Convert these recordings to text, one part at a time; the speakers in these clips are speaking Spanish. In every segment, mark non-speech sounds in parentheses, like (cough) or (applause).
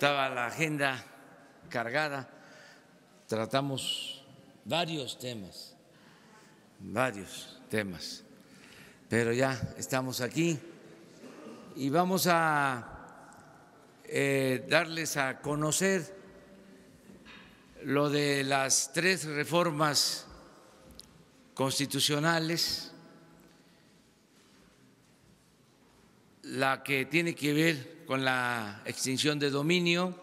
estaba la agenda cargada, tratamos varios temas, varios temas, pero ya estamos aquí y vamos a eh, darles a conocer lo de las tres reformas constitucionales, la que tiene que ver con la extinción de dominio,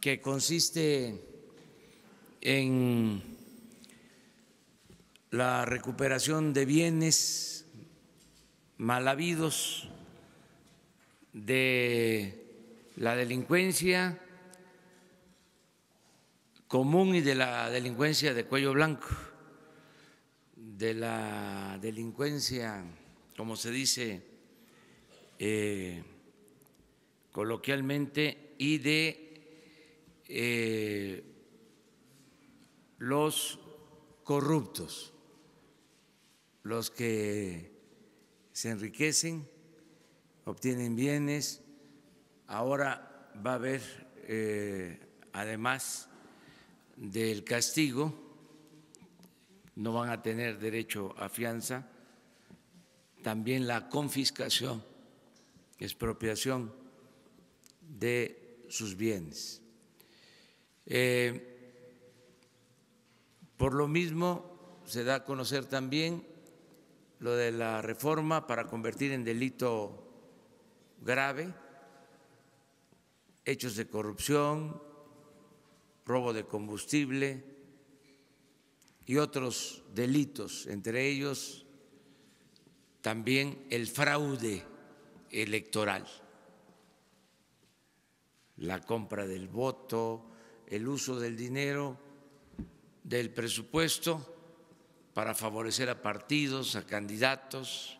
que consiste en la recuperación de bienes mal habidos de la delincuencia común y de la delincuencia de cuello blanco, de la delincuencia, como se dice, eh, coloquialmente, y de eh, los corruptos, los que se enriquecen, obtienen bienes, ahora va a haber, eh, además del castigo, no van a tener derecho a fianza, también la confiscación expropiación de sus bienes. Eh, por lo mismo, se da a conocer también lo de la reforma para convertir en delito grave hechos de corrupción, robo de combustible y otros delitos, entre ellos también el fraude electoral, la compra del voto, el uso del dinero, del presupuesto para favorecer a partidos, a candidatos,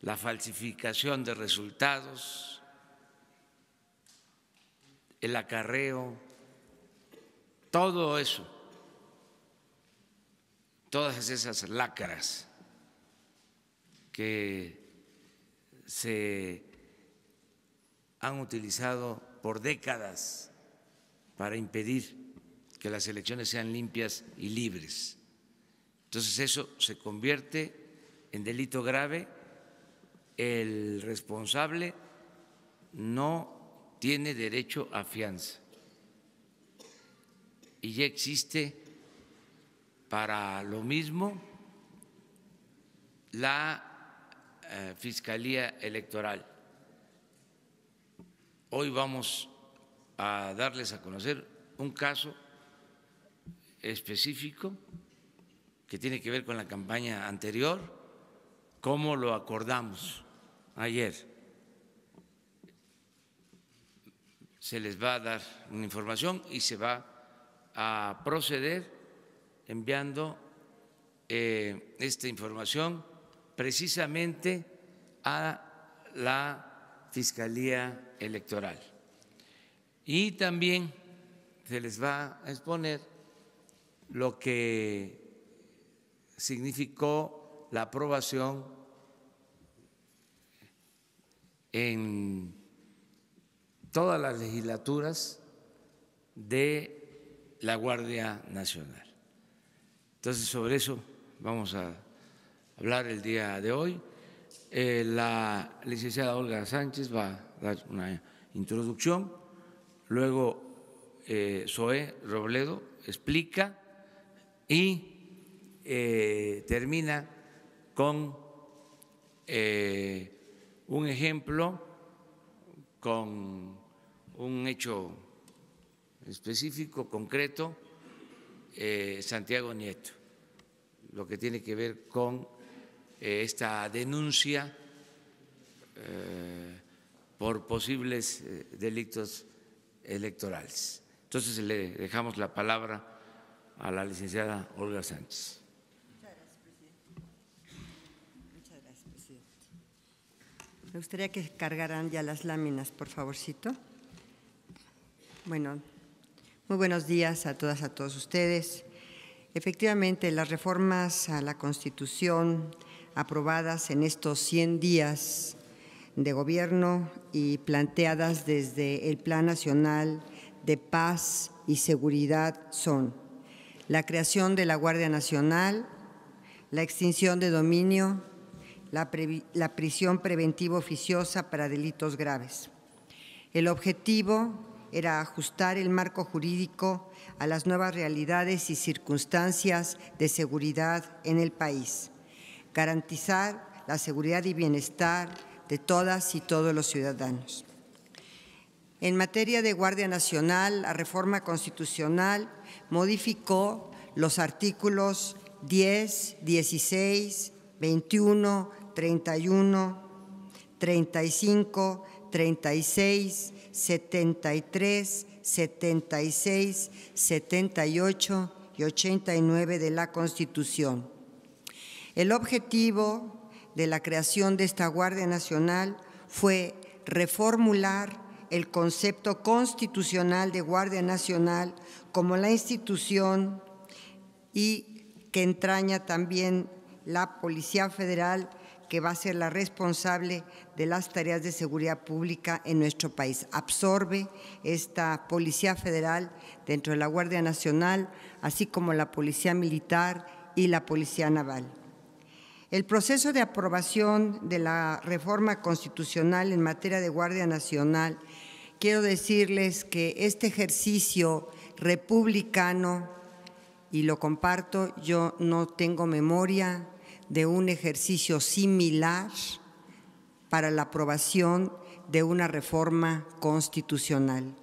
la falsificación de resultados, el acarreo, todo eso, todas esas lacras que se han utilizado por décadas para impedir que las elecciones sean limpias y libres. Entonces eso se convierte en delito grave. El responsable no tiene derecho a fianza. Y ya existe para lo mismo la eh, Fiscalía Electoral. Hoy vamos a darles a conocer un caso específico que tiene que ver con la campaña anterior, como lo acordamos ayer. Se les va a dar una información y se va a proceder enviando eh, esta información precisamente a la Fiscalía Electoral. Y también se les va a exponer lo que significó la aprobación en todas las legislaturas de la Guardia Nacional. Entonces, sobre eso vamos a hablar el día de hoy. Eh, la licenciada Olga Sánchez va a dar una introducción, luego eh, Zoé Robledo explica y eh, termina con eh, un ejemplo, con un hecho específico, concreto, Santiago Nieto, lo que tiene que ver con eh, esta denuncia eh, por posibles eh, delitos electorales. Entonces le dejamos la palabra a la licenciada Olga Sánchez. Me gustaría que cargaran ya las láminas, por favorcito. Bueno, muy buenos días a todas, a todos ustedes. Efectivamente, las reformas a la Constitución, aprobadas en estos 100 días de gobierno y planteadas desde el Plan Nacional de Paz y Seguridad son la creación de la Guardia Nacional, la extinción de dominio, la, la prisión preventiva oficiosa para delitos graves. El objetivo era ajustar el marco jurídico a las nuevas realidades y circunstancias de seguridad en el país garantizar la seguridad y bienestar de todas y todos los ciudadanos. En materia de Guardia Nacional, la reforma constitucional modificó los artículos 10, 16, 21, 31, 35, 36, 73, 76, 78 y 89 de la Constitución el objetivo de la creación de esta Guardia Nacional fue reformular el concepto constitucional de Guardia Nacional como la institución y que entraña también la Policía Federal, que va a ser la responsable de las tareas de seguridad pública en nuestro país. Absorbe esta Policía Federal dentro de la Guardia Nacional, así como la Policía Militar y la Policía Naval. El proceso de aprobación de la reforma constitucional en materia de Guardia Nacional, quiero decirles que este ejercicio republicano, y lo comparto, yo no tengo memoria de un ejercicio similar para la aprobación de una reforma constitucional.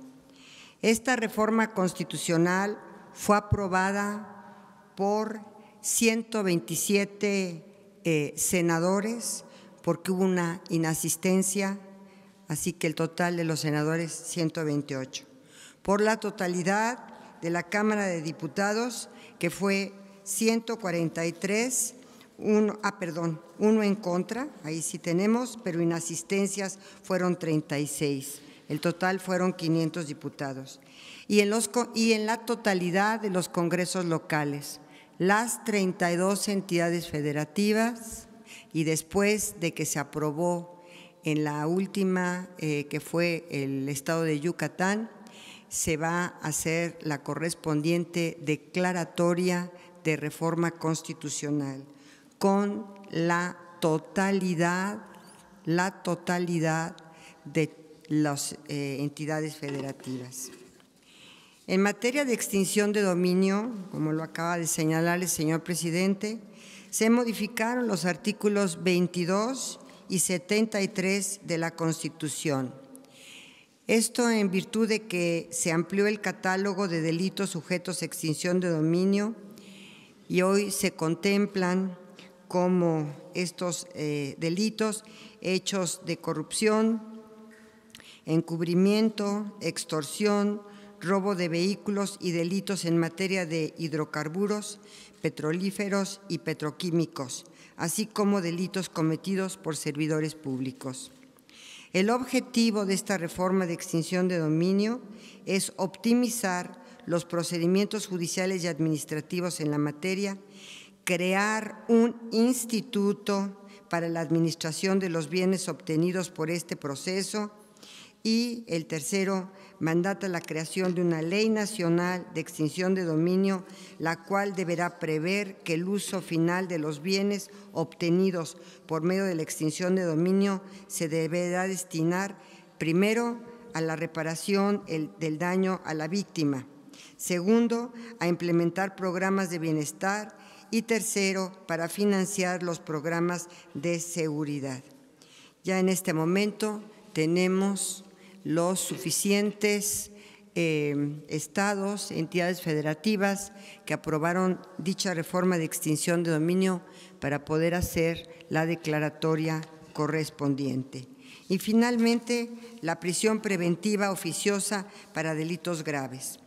Esta reforma constitucional fue aprobada por 127 eh, senadores, porque hubo una inasistencia, así que el total de los senadores 128. Por la totalidad de la Cámara de Diputados, que fue 143, uno, ah, perdón, uno en contra, ahí sí tenemos, pero inasistencias fueron 36. El total fueron 500 diputados. Y y en la totalidad de los congresos locales, las 32 entidades federativas y después de que se aprobó en la última, eh, que fue el estado de Yucatán, se va a hacer la correspondiente declaratoria de reforma constitucional con la totalidad, la totalidad de las eh, entidades federativas. En materia de extinción de dominio, como lo acaba de señalar el señor presidente, se modificaron los artículos 22 y 73 de la Constitución. Esto en virtud de que se amplió el catálogo de delitos sujetos a extinción de dominio y hoy se contemplan como estos eh, delitos hechos de corrupción, encubrimiento, extorsión, robo de vehículos y delitos en materia de hidrocarburos, petrolíferos y petroquímicos, así como delitos cometidos por servidores públicos. El objetivo de esta reforma de extinción de dominio es optimizar los procedimientos judiciales y administrativos en la materia, crear un instituto para la administración de los bienes obtenidos por este proceso y el tercero, mandata la creación de una ley nacional de extinción de dominio, la cual deberá prever que el uso final de los bienes obtenidos por medio de la extinción de dominio se deberá destinar primero a la reparación del daño a la víctima, segundo, a implementar programas de bienestar y tercero, para financiar los programas de seguridad. Ya en este momento tenemos los suficientes eh, estados, entidades federativas que aprobaron dicha reforma de extinción de dominio para poder hacer la declaratoria correspondiente. Y finalmente, la prisión preventiva oficiosa para delitos graves.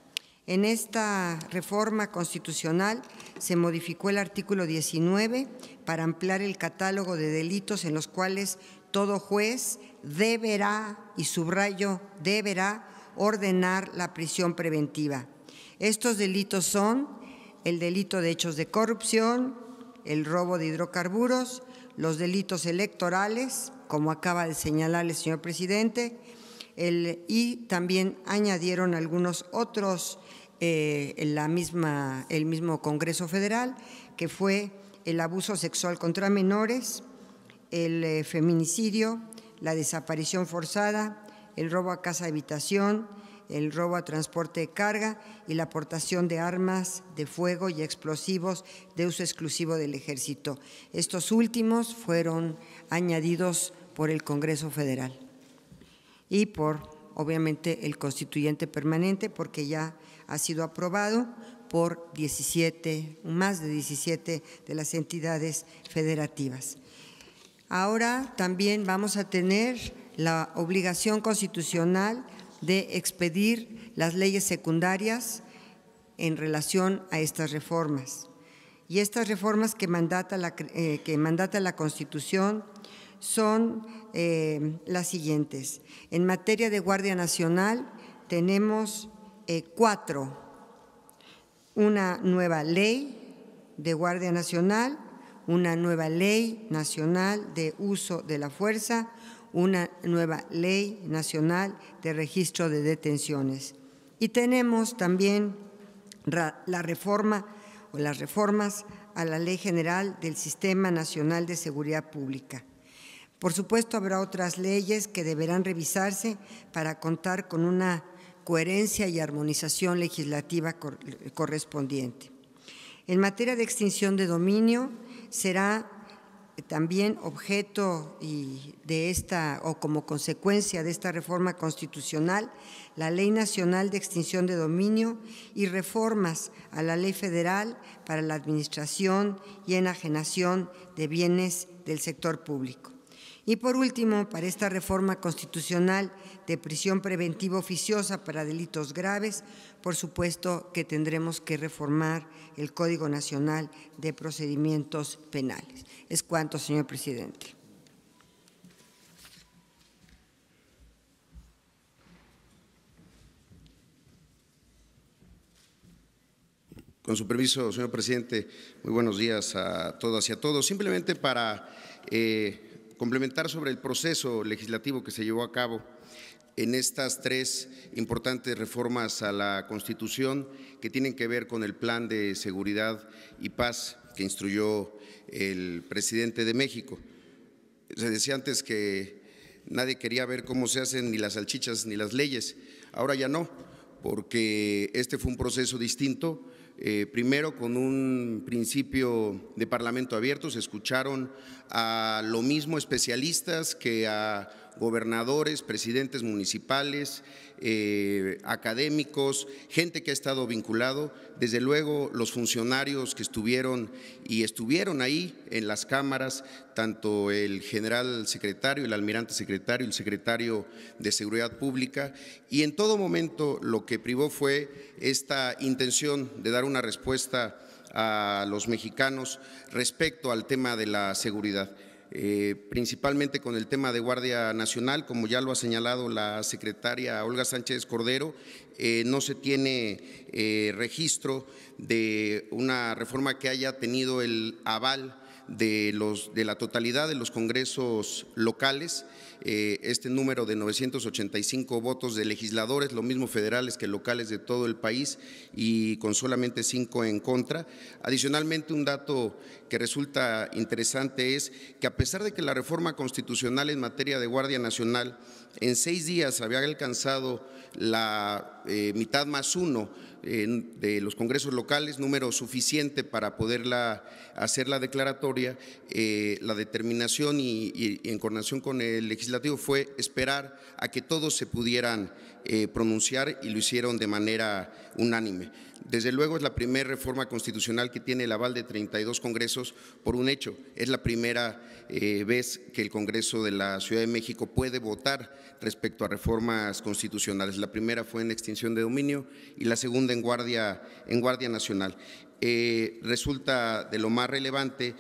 En esta reforma constitucional se modificó el artículo 19 para ampliar el catálogo de delitos en los cuales todo juez deberá, y subrayo, deberá ordenar la prisión preventiva. Estos delitos son el delito de hechos de corrupción, el robo de hidrocarburos, los delitos electorales, como acaba de señalar el señor presidente, y también añadieron algunos otros eh, en el mismo Congreso Federal, que fue el abuso sexual contra menores, el eh, feminicidio, la desaparición forzada, el robo a casa habitación, el robo a transporte de carga y la aportación de armas de fuego y explosivos de uso exclusivo del ejército. Estos últimos fueron añadidos por el Congreso Federal y por, obviamente, el constituyente permanente, porque ya ha sido aprobado por 17, más de 17 de las entidades federativas. Ahora también vamos a tener la obligación constitucional de expedir las leyes secundarias en relación a estas reformas. Y estas reformas que mandata la, eh, que mandata la Constitución son eh, las siguientes. En materia de Guardia Nacional tenemos eh, cuatro. Una nueva ley de Guardia Nacional, una nueva ley nacional de uso de la fuerza, una nueva ley nacional de registro de detenciones. Y tenemos también la reforma o las reformas a la Ley General del Sistema Nacional de Seguridad Pública. Por supuesto, habrá otras leyes que deberán revisarse para contar con una coherencia y armonización legislativa correspondiente. En materia de extinción de dominio, será también objeto de esta o como consecuencia de esta reforma constitucional la Ley Nacional de Extinción de Dominio y reformas a la Ley Federal para la Administración y Enajenación de Bienes del Sector Público. Y por último, para esta reforma constitucional de prisión preventiva oficiosa para delitos graves, por supuesto que tendremos que reformar el Código Nacional de Procedimientos Penales. Es cuanto, señor presidente. Con su permiso, señor presidente, muy buenos días a todas y a todos. Simplemente para eh, complementar sobre el proceso legislativo que se llevó a cabo en estas tres importantes reformas a la Constitución que tienen que ver con el plan de seguridad y paz que instruyó el presidente de México. Se decía antes que nadie quería ver cómo se hacen ni las salchichas ni las leyes, ahora ya no, porque este fue un proceso distinto. Eh, primero con un principio de parlamento abierto, se escucharon a lo mismo especialistas que a gobernadores, presidentes municipales, eh, académicos, gente que ha estado vinculado, desde luego los funcionarios que estuvieron y estuvieron ahí en las cámaras, tanto el general secretario, el almirante secretario, el secretario de Seguridad Pública, y en todo momento lo que privó fue esta intención de dar una respuesta a los mexicanos respecto al tema de la seguridad. Eh, principalmente con el tema de Guardia Nacional, como ya lo ha señalado la secretaria Olga Sánchez Cordero, eh, no se tiene eh, registro de una reforma que haya tenido el aval de, los, de la totalidad de los congresos locales. Eh, este número de 985 votos de legisladores, lo mismo federales que locales de todo el país y con solamente cinco en contra. Adicionalmente, un dato que resulta interesante es que a pesar de que la reforma constitucional en materia de Guardia Nacional en seis días había alcanzado la eh, mitad más uno de los congresos locales, número suficiente para poder hacer la declaratoria, eh, la determinación y en coordinación con el legislativo fue esperar a que todos se pudieran eh, pronunciar y lo hicieron de manera unánime. Desde luego es la primera reforma constitucional que tiene el aval de 32 congresos por un hecho. Es la primera eh, vez que el Congreso de la Ciudad de México puede votar respecto a reformas constitucionales. La primera fue en extinción de dominio y la segunda en Guardia, en guardia Nacional. Eh, resulta de lo más relevante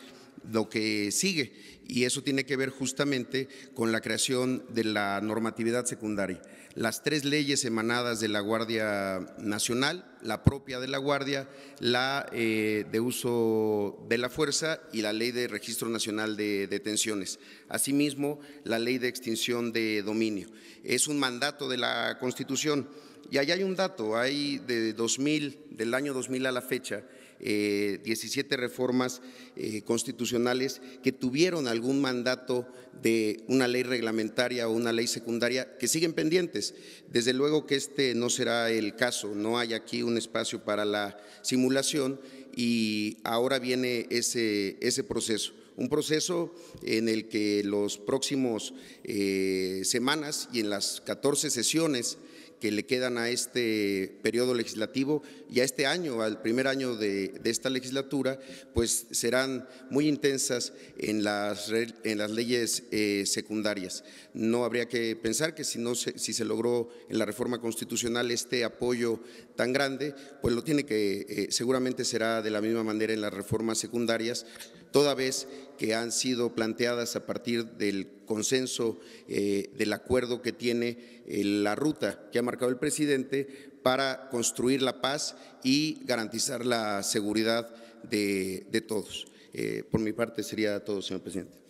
lo que sigue y eso tiene que ver justamente con la creación de la normatividad secundaria las tres leyes emanadas de la Guardia Nacional, la propia de la Guardia, la eh, de uso de la fuerza y la ley de registro nacional de detenciones. Asimismo, la ley de extinción de dominio. Es un mandato de la Constitución. Y ahí hay un dato, hay de 2000, del año 2000 a la fecha, 17 eh, reformas eh, constitucionales que tuvieron algún mandato de una ley reglamentaria o una ley secundaria que siguen pendientes. Desde luego que este no será el caso, no hay aquí un espacio para la simulación y ahora viene ese, ese proceso un proceso en el que los próximos eh, semanas y en las 14 sesiones que le quedan a este periodo legislativo y a este año, al primer año de, esta legislatura, pues serán muy intensas en las, en las leyes eh, secundarias. No habría que pensar que si, no se, si se logró en la reforma constitucional este apoyo tan grande, pues lo tiene que, eh, seguramente será de la misma manera en las reformas secundarias toda vez que han sido planteadas a partir del consenso, eh, del acuerdo que tiene eh, la ruta que ha marcado el presidente para construir la paz y garantizar la seguridad de, todos. Eh, por mi parte sería todo, señor presidente.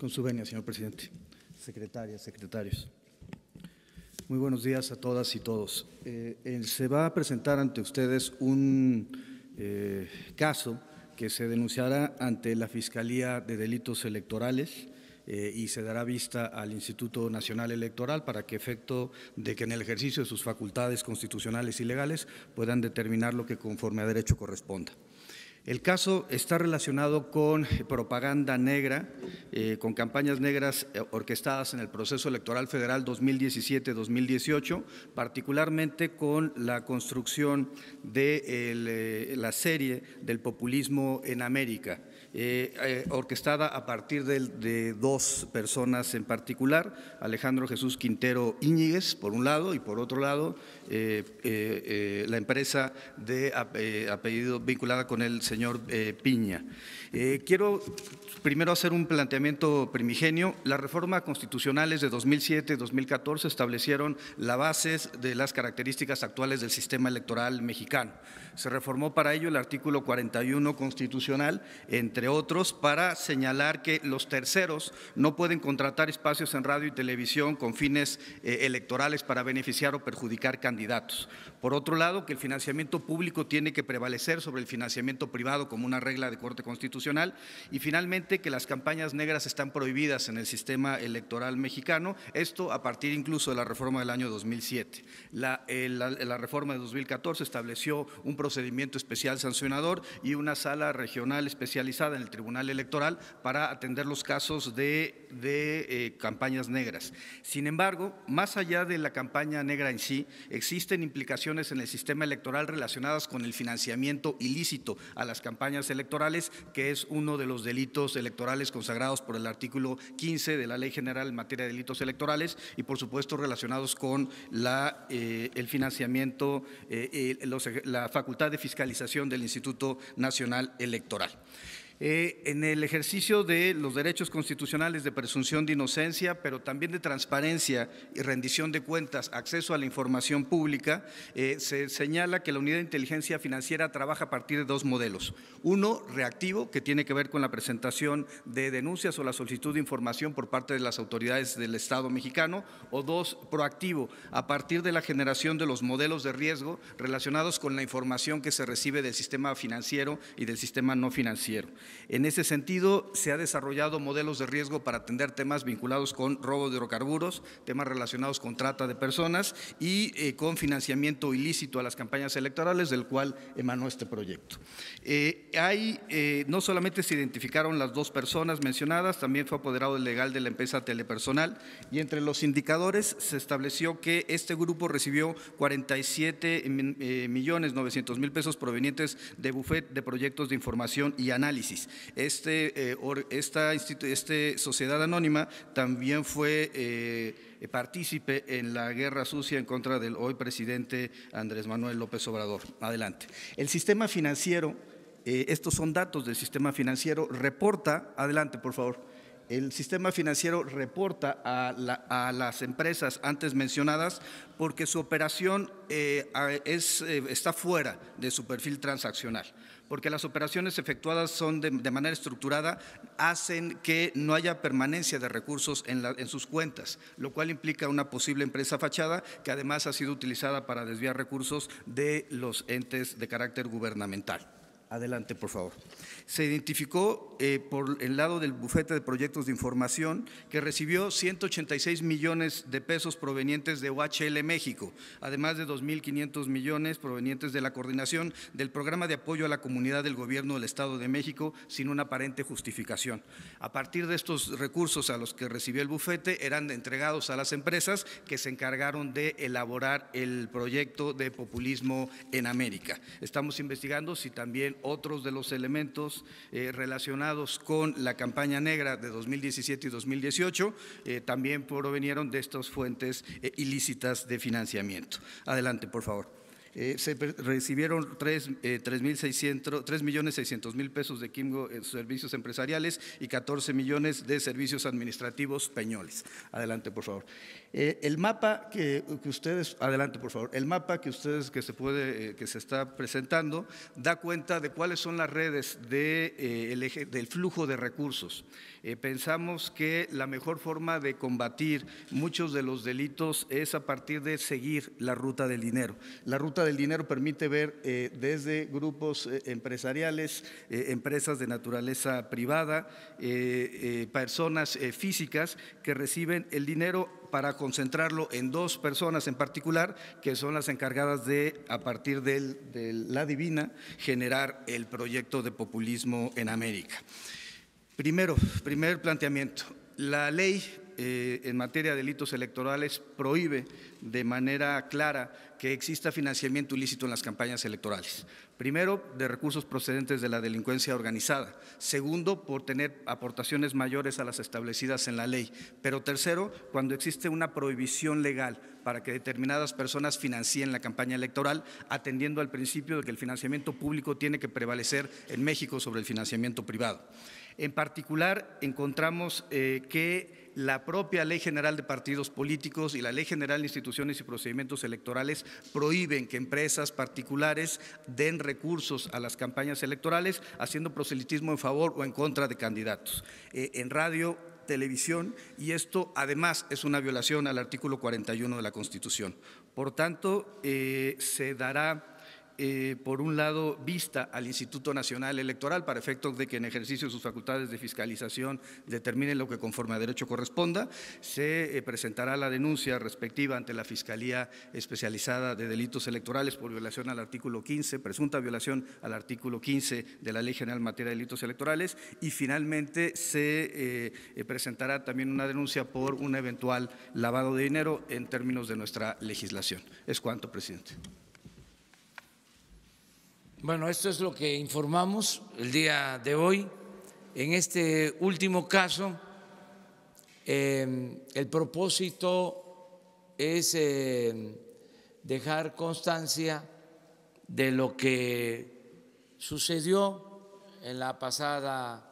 Con su venia, señor presidente secretarias, secretarios. Muy buenos días a todas y todos. Eh, se va a presentar ante ustedes un eh, caso que se denunciará ante la Fiscalía de Delitos Electorales eh, y se dará vista al Instituto Nacional Electoral para que efecto de que en el ejercicio de sus facultades constitucionales y legales puedan determinar lo que conforme a derecho corresponda. El caso está relacionado con propaganda negra, eh, con campañas negras eh, orquestadas en el proceso electoral federal 2017-2018, particularmente con la construcción de eh, la serie del populismo en América. Eh, eh, orquestada a partir de, dos personas en particular, Alejandro Jesús Quintero Íñiguez, por un lado, y por otro lado, eh, la empresa de apellido vinculada con el señor Piña. quiero primero hacer un planteamiento primigenio. Las reformas constitucionales de 2007 2014 establecieron las bases de las características actuales del sistema electoral mexicano. Se reformó para ello el artículo 41 constitucional entre otros, para señalar que los terceros no pueden contratar espacios en radio y televisión con fines eh, electorales para beneficiar o perjudicar candidatos. Por otro lado, que el financiamiento público tiene que prevalecer sobre el financiamiento privado como una regla de corte constitucional y finalmente que las campañas negras están prohibidas en el sistema electoral mexicano, esto a partir incluso de la reforma del año 2007. Eh, la reforma de 2014 estableció un procedimiento especial sancionador y una sala regional especializada en el Tribunal Electoral para atender los casos de, eh, campañas negras. Sin embargo, más allá de la campaña negra en sí, existen implicaciones en el sistema electoral relacionadas con el financiamiento ilícito a las campañas electorales, que es uno de los delitos electorales consagrados por el artículo 15 de la Ley General en materia de delitos electorales y, por supuesto, relacionados con eh, el financiamiento, eh, la facultad de fiscalización del Instituto Nacional Electoral. Eh, en el ejercicio de los derechos constitucionales de presunción de inocencia, pero también de transparencia y rendición de cuentas, acceso a la información pública, eh, se señala que la Unidad de Inteligencia Financiera trabaja a partir de dos modelos. Uno, reactivo, que tiene que ver con la presentación de denuncias o la solicitud de información por parte de las autoridades del Estado mexicano, o dos, proactivo, a partir de la generación de los modelos de riesgo relacionados con la información que se recibe del sistema financiero y del sistema no financiero. En ese sentido, se ha desarrollado modelos de riesgo para atender temas vinculados con robo de hidrocarburos, temas relacionados con trata de personas y eh, con financiamiento ilícito a las campañas electorales, del cual emanó este proyecto. Eh, hay, eh, no solamente se identificaron las dos personas mencionadas, también fue apoderado el legal de la empresa Telepersonal y entre los indicadores se estableció que este grupo recibió 47 millones 900 mil pesos provenientes de bufet de proyectos de información y análisis. Este, eh, esta, este sociedad anónima también fue eh, partícipe en la guerra sucia en contra del hoy presidente Andrés Manuel López Obrador. Adelante. El sistema financiero, eh, estos son datos del sistema financiero, reporta, adelante por favor el sistema financiero reporta a, las empresas antes mencionadas porque su operación es, está fuera de su perfil transaccional porque las operaciones efectuadas son de, manera estructurada, hacen que no haya permanencia de recursos en, en sus cuentas, lo cual implica una posible empresa fachada que además ha sido utilizada para desviar recursos de los entes de carácter gubernamental. Adelante, por favor se identificó eh, por el lado del bufete de proyectos de información que recibió 186 millones de pesos provenientes de OHL México, además de 2.500 millones provenientes de la coordinación del programa de apoyo a la comunidad del gobierno del Estado de México sin una aparente justificación. A partir de estos recursos a los que recibió el bufete eran entregados a las empresas que se encargaron de elaborar el proyecto de populismo en América. Estamos investigando si también otros de los elementos eh, relacionados con la campaña negra de 2017 y 2018 eh, también provenieron de estas fuentes eh, ilícitas de financiamiento. Adelante, por favor. se recibieron 3.600.000 pesos de Kimgo en servicios empresariales y 14 millones de servicios administrativos peñoles. Adelante, por favor. Eh, el mapa que, ustedes, adelante por favor, el mapa que ustedes que se puede, eh, que se está presentando, da cuenta de cuáles son las redes eh, del flujo de recursos. pensamos que la mejor forma de combatir muchos de los delitos es a partir de seguir la ruta del dinero. La ruta del dinero permite ver desde grupos empresariales, empresas de naturaleza privada, personas físicas que reciben el dinero para concentrarlo en dos personas en particular, que son las encargadas de, a partir de la divina, generar el proyecto de populismo en América. Primero, primer planteamiento. La ley eh, en materia de delitos electorales prohíbe de manera clara que exista financiamiento ilícito en las campañas electorales. Primero, de recursos procedentes de la delincuencia organizada. Segundo, por tener aportaciones mayores a las establecidas en la ley. Pero tercero, cuando existe una prohibición legal para que determinadas personas financien la campaña electoral, atendiendo al principio de que el financiamiento público tiene que prevalecer en México sobre el financiamiento privado. En particular, encontramos eh, que la propia Ley General de Partidos Políticos y la Ley General de Instituciones y Procedimientos Electorales prohíben que empresas particulares den recursos a las campañas electorales haciendo proselitismo en favor o en contra de candidatos. Eh, en radio televisión y esto además es una violación al artículo 41 de la Constitución. Por tanto, eh, se dará eh, por un lado, vista al Instituto Nacional Electoral para efectos de que en ejercicio de sus facultades de fiscalización determine lo que conforme a derecho corresponda. Se eh, presentará la denuncia respectiva ante la Fiscalía Especializada de Delitos Electorales por violación al artículo 15, presunta violación al artículo 15 de la Ley General en materia de delitos electorales. Y finalmente se eh, presentará también una denuncia por un eventual lavado de dinero en términos de nuestra legislación. Es cuanto, presidente. Bueno, esto es lo que informamos el día de hoy. En este último caso, em, el propósito es em, dejar constancia de lo que sucedió en la pasada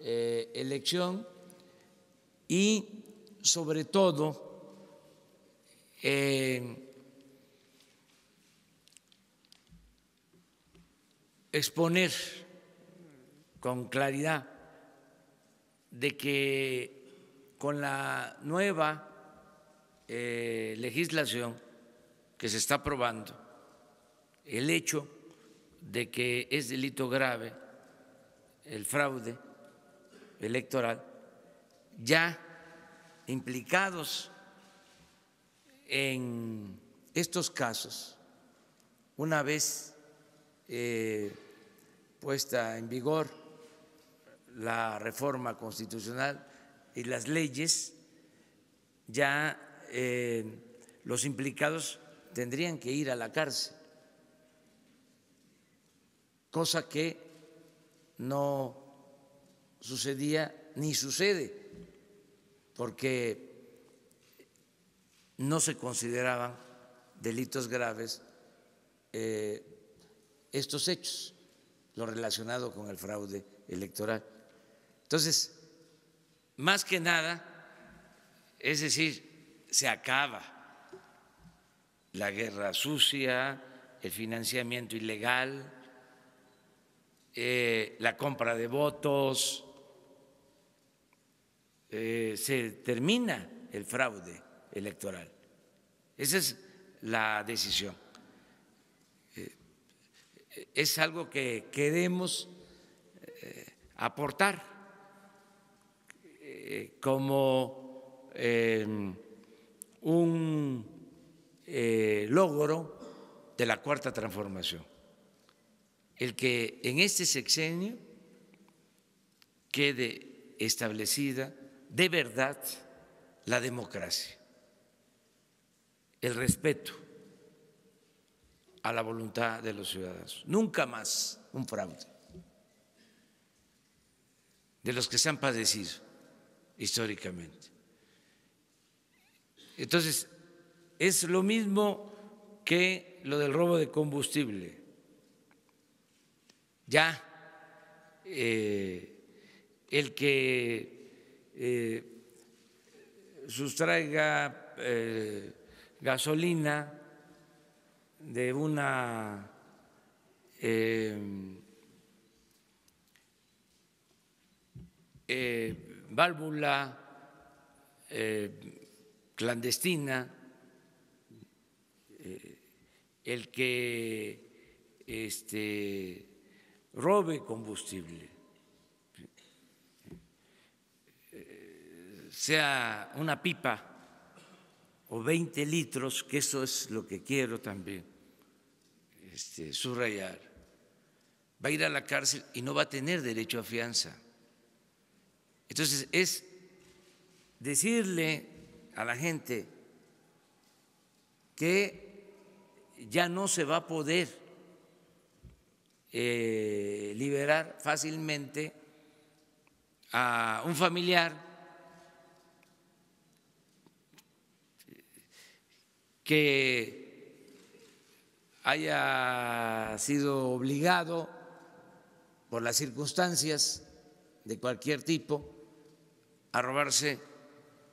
eh, elección y sobre todo em, exponer con claridad de que con la nueva eh, legislación que se está aprobando, el hecho de que es delito grave el fraude electoral, ya implicados en estos casos, una vez eh, puesta en vigor la reforma constitucional y las leyes, ya eh, los implicados tendrían que ir a la cárcel, cosa que no sucedía ni sucede, porque no se consideraban delitos graves eh, estos hechos lo relacionado con el fraude electoral. Entonces, más que nada, es decir, se acaba la guerra sucia, el financiamiento ilegal, eh, la compra de votos, eh, se termina el fraude electoral. Esa es la decisión es algo que queremos eh, aportar eh, como em, un eh, logro de la cuarta transformación. El que en este sexenio quede establecida de verdad la democracia, el respeto a la voluntad de los ciudadanos. Nunca más un fraude de los que se han padecido históricamente. Entonces, es lo mismo que lo del robo de combustible. Ya eh, el que eh, sustraiga eh, gasolina de una eh, eh, válvula eh, clandestina, el que este, robe combustible, sea una pipa o 20 litros, que eso es lo que quiero también este, subrayar, va a ir a la cárcel y no va a tener derecho a fianza. Entonces es decirle a la gente que ya no se va a poder eh, liberar fácilmente a un familiar que haya sido obligado por las circunstancias de cualquier tipo a robarse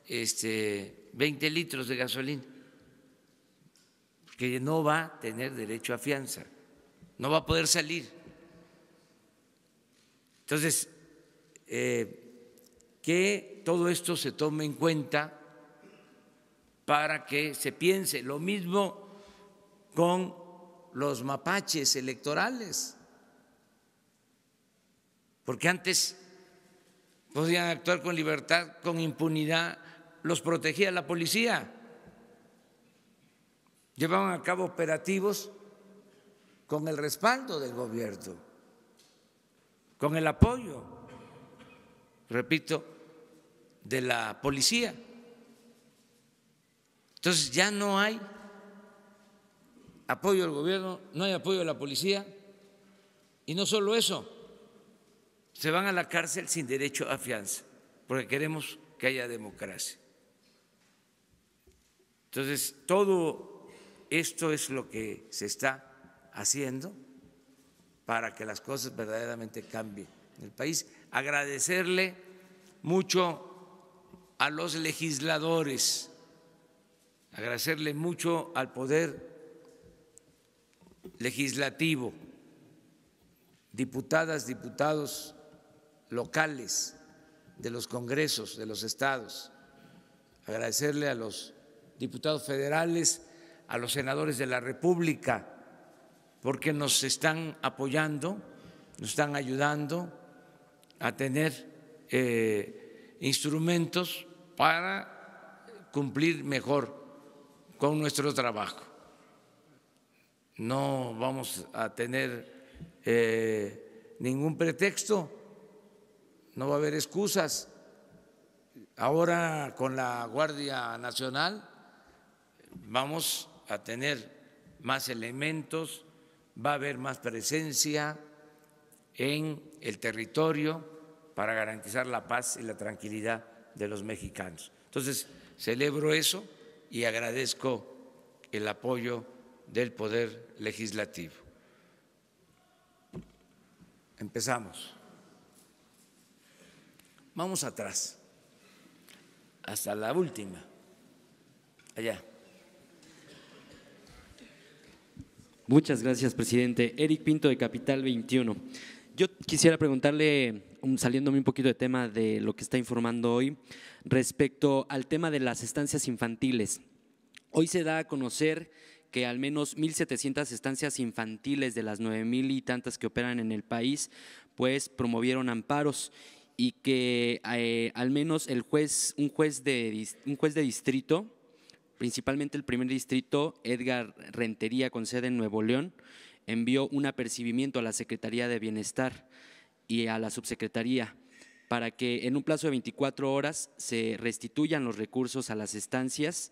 este, 20 litros de gasolina, que no va a tener derecho a fianza, no va a poder salir. Entonces, eh, que todo esto se tome en cuenta para que se piense lo mismo con los mapaches electorales, porque antes podían actuar con libertad, con impunidad, los protegía la policía, llevaban a cabo operativos con el respaldo del gobierno, con el apoyo, repito, de la policía. Entonces ya no hay apoyo al gobierno, no hay apoyo de la policía. Y no solo eso, se van a la cárcel sin derecho a fianza, porque queremos que haya democracia. Entonces, todo esto es lo que se está haciendo para que las cosas verdaderamente cambien en el país. Agradecerle mucho a los legisladores, agradecerle mucho al poder legislativo, diputadas, diputados locales de los congresos de los estados, agradecerle a los diputados federales, a los senadores de la República, porque nos están apoyando, nos están ayudando a tener eh, instrumentos para cumplir mejor con nuestro trabajo no vamos a tener eh, ningún pretexto, no va a haber excusas. Ahora con la Guardia Nacional vamos a tener más elementos, va a haber más presencia en el territorio para garantizar la paz y la tranquilidad de los mexicanos. Entonces, celebro eso y agradezco el apoyo del Poder Legislativo. Empezamos. Vamos atrás, hasta la última, allá. Muchas gracias, presidente. Eric Pinto de Capital 21. Yo quisiera preguntarle, um, saliéndome un poquito de tema de lo que está informando hoy, respecto al tema de las estancias infantiles. Hoy se da a conocer que al menos 1.700 estancias infantiles de las 9.000 y tantas que operan en el país, pues promovieron amparos y que eh, al menos el juez, un juez de, un juez de distrito, principalmente el primer distrito, Edgar Rentería, con sede en Nuevo León, envió un apercibimiento a la Secretaría de Bienestar y a la subsecretaría para que en un plazo de 24 horas se restituyan los recursos a las estancias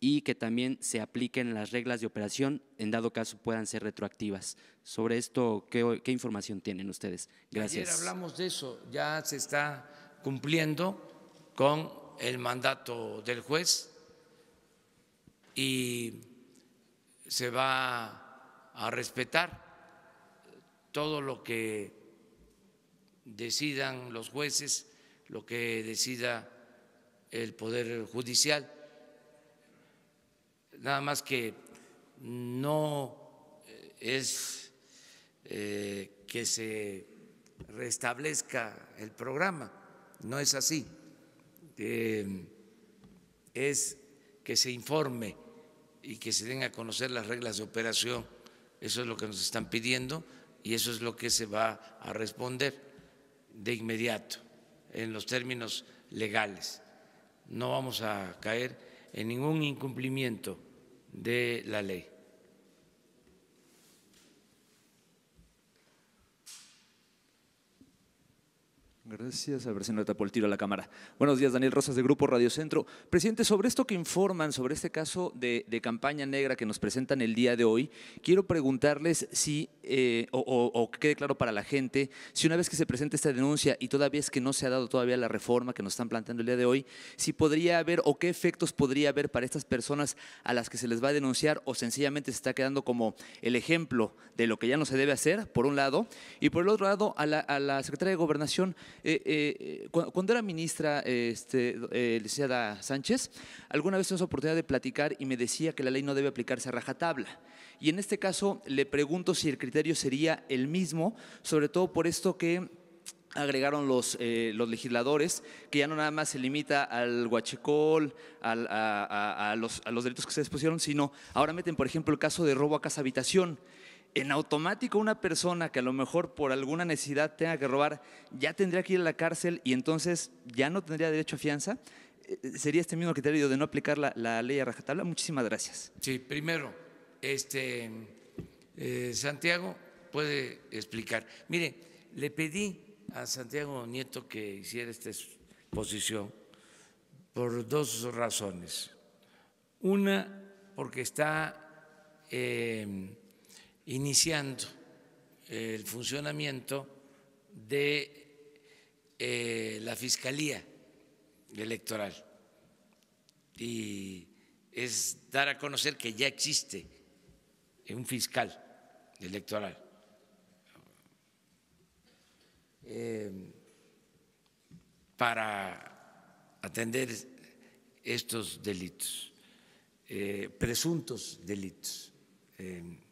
y que también se apliquen las reglas de operación, en dado caso puedan ser retroactivas. Sobre esto, ¿qué, información tienen ustedes? Gracias. Ayer hablamos de eso, ya se está cumpliendo con el mandato del juez y se va a respetar todo lo que decidan los jueces, lo que decida el Poder Judicial nada más que no eh, es eh, que se restablezca el programa, no es así, eh, es que se informe y que se den a conocer las reglas de operación, eso es lo que nos están pidiendo y eso es lo que se va a responder de inmediato en los términos legales. No vamos a caer en ningún incumplimiento de la ley. Gracias. A ver si el tiro a la cámara. Buenos días, Daniel Rosas de Grupo Radio Centro. Presidente, sobre esto que informan, sobre este caso de, campaña negra que nos presentan el día de hoy, quiero preguntarles si, eh, o, que quede claro para la gente, si una vez que se presente esta denuncia y todavía es que no se ha dado todavía la reforma que nos están planteando el día de hoy, si podría haber o qué efectos podría haber para estas personas a las que se les va a denunciar o sencillamente se está quedando como el ejemplo de lo que ya no se debe hacer, por un lado, y por el otro lado, a la, a la Secretaría de Gobernación eh, eh, cuando, era ministra, este, eh, licenciada Sánchez, alguna vez tuvimos oportunidad de platicar y me decía que la ley no debe aplicarse a rajatabla. Y en este caso le pregunto si el criterio sería el mismo, sobre todo por esto que agregaron los, legisladores, que ya no nada más se limita al huachicol, a, los, a delitos que se expusieron, sino ahora meten, por ejemplo, el caso de robo a casa habitación, en automático una persona que a lo mejor por alguna necesidad tenga que robar, ya tendría que ir a la cárcel y entonces ya no tendría derecho a fianza. Eh, eh, ¿Sería este mismo criterio de no aplicar la, ley a rajatabla? Muchísimas gracias. Sí, primero, este, eh, Santiago puede explicar. Mire, le pedí a Santiago Nieto que hiciera esta exposición por dos razones. Una, porque está iniciando el funcionamiento de eh, la Fiscalía Electoral y es dar a conocer que ya existe un fiscal electoral. Em, para atender estos delitos, eh, presuntos delitos. Em,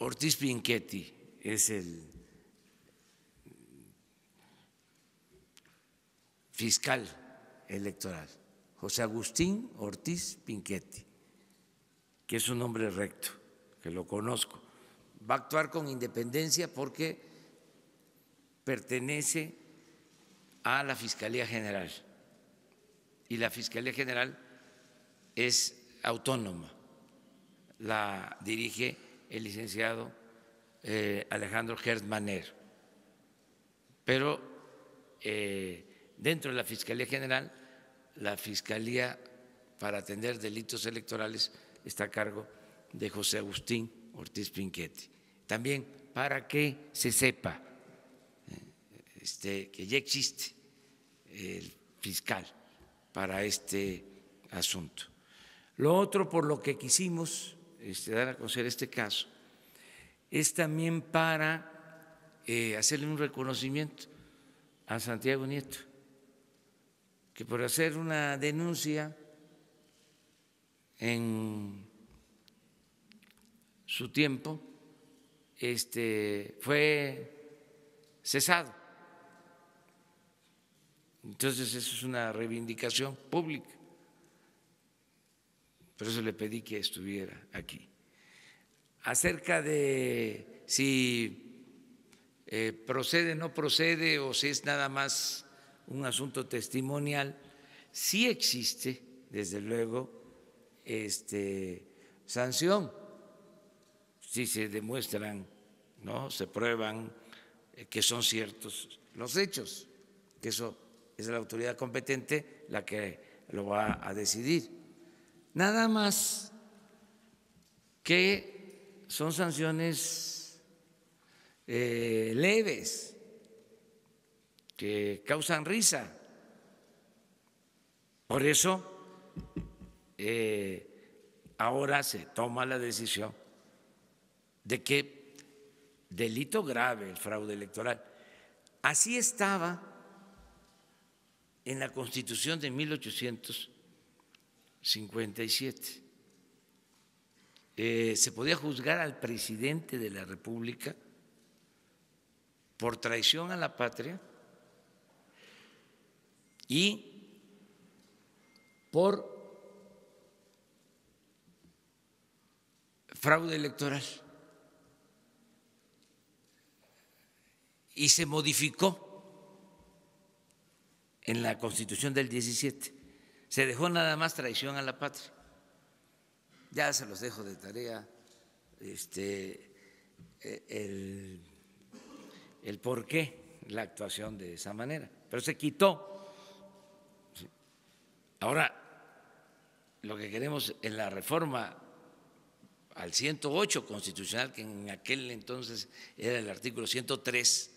Ortiz Pinchetti es el fiscal electoral, José Agustín Ortiz Pinchetti, que es un hombre recto, que lo conozco. Va a actuar con independencia porque pertenece a la Fiscalía General y la Fiscalía General es autónoma, la dirige el licenciado eh, Alejandro Maner, Pero eh, dentro de la Fiscalía General, la Fiscalía para atender delitos electorales está a cargo de José Agustín Ortiz Pinquete. También para que se sepa eh, este, que ya existe el fiscal para este asunto. Lo otro por lo que quisimos eh, dar a conocer este caso, es también para eh, hacerle un reconocimiento a Santiago Nieto, que por hacer una denuncia en su tiempo, este, fue cesado. Entonces eso es una reivindicación pública por eso le pedí que estuviera aquí. Acerca de si eh, procede, no procede, o si es nada más un asunto testimonial, sí existe, desde luego, este, sanción, si se demuestran, ¿no? se prueban eh, que son ciertos los hechos, que eso es la autoridad competente la que lo va a decidir. Nada más que son sanciones eh, leves, que causan risa. Por eso eh, ahora se toma la decisión de que delito grave el fraude electoral. Así estaba en la Constitución de 1800 57. Eh, se podía juzgar al presidente de la República por traición a la patria y por fraude electoral. Y se modificó en la constitución del 17 se dejó nada más traición a la patria. Ya se los dejo de tarea este, eh, el, el por qué la actuación de esa manera. Pero se quitó. Ahora, lo que queremos en la reforma al 108 constitucional, que en aquel entonces era el artículo 103,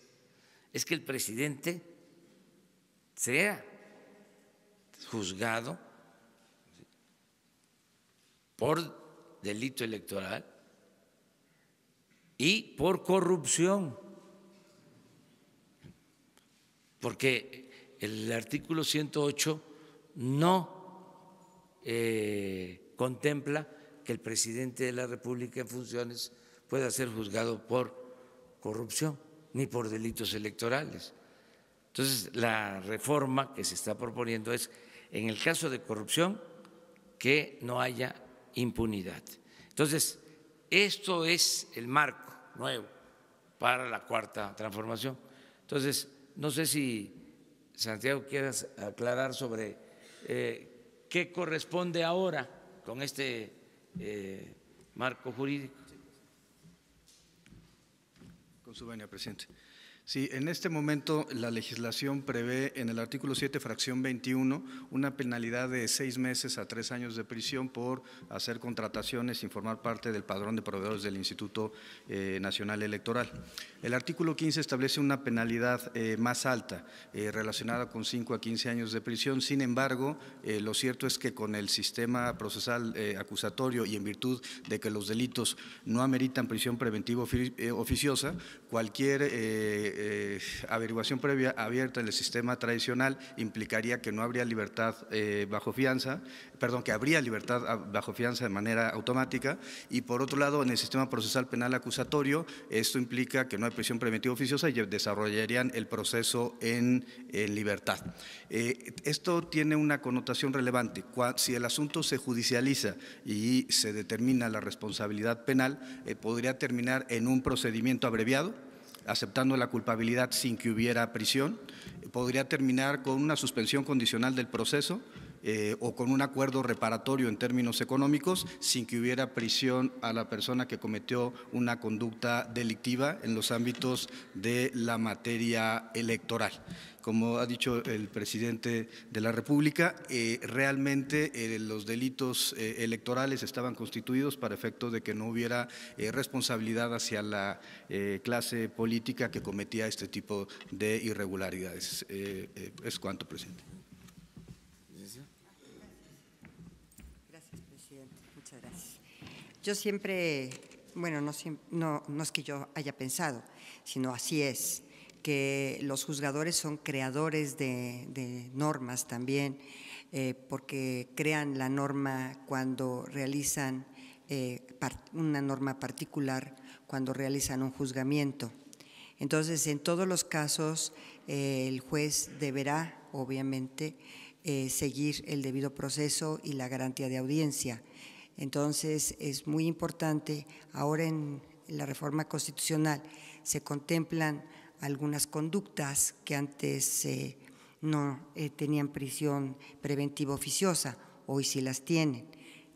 es que el presidente sea juzgado por delito electoral y por corrupción, porque el artículo 108 no eh, contempla que el presidente de la República en funciones pueda ser juzgado por corrupción ni por delitos electorales. Entonces, la reforma que se está proponiendo es en el caso de corrupción, que no haya impunidad. Entonces, esto es el marco nuevo para la cuarta transformación. Entonces, no sé si Santiago quieras aclarar sobre eh, qué corresponde ahora con este eh, marco jurídico. Con su venia, presidente. Sí, en este momento la legislación prevé en el artículo 7, fracción 21, una penalidad de seis meses a tres años de prisión por hacer contrataciones sin formar parte del padrón de proveedores del Instituto eh, Nacional Electoral. El artículo 15 establece una penalidad eh, más alta, eh, relacionada con 5 a 15 años de prisión. Sin embargo, lo cierto es que con el sistema procesal acusatorio y en virtud de que los delitos no ameritan prisión preventiva oficiosa, cualquier eh, averiguación previa abierta en el sistema tradicional implicaría que no habría libertad eh, bajo fianza, perdón, que habría libertad ah, bajo fianza de manera automática y por otro lado en el sistema procesal penal acusatorio esto implica que no hay prisión preventiva oficiosa y desarrollarían el proceso en, libertad. Eh, esto tiene una connotación relevante. Si el asunto se judicializa y se determina la responsabilidad penal, podría terminar en un procedimiento abreviado aceptando la culpabilidad sin que hubiera prisión, podría terminar con una suspensión condicional del proceso eh, o con un acuerdo reparatorio en términos económicos sin que hubiera prisión a la persona que cometió una conducta delictiva en los ámbitos de la materia electoral. Como ha dicho el presidente de la República, eh, realmente eh, los delitos electorales estaban constituidos para efecto de que no hubiera responsabilidad hacia la clase política que cometía este tipo de irregularidades. es cuanto, presidente. Yo siempre, bueno, no, es que yo haya pensado, sino así es, que los juzgadores son creadores de, normas también, eh, porque crean la norma cuando realizan eh, una norma particular, cuando realizan un juzgamiento. Entonces, en todos los casos, eh, el juez deberá, obviamente, seguir el debido proceso y la garantía de audiencia entonces, es muy importante, ahora en la reforma constitucional se contemplan algunas conductas que antes eh, no eh, tenían prisión preventiva oficiosa, hoy sí las tienen,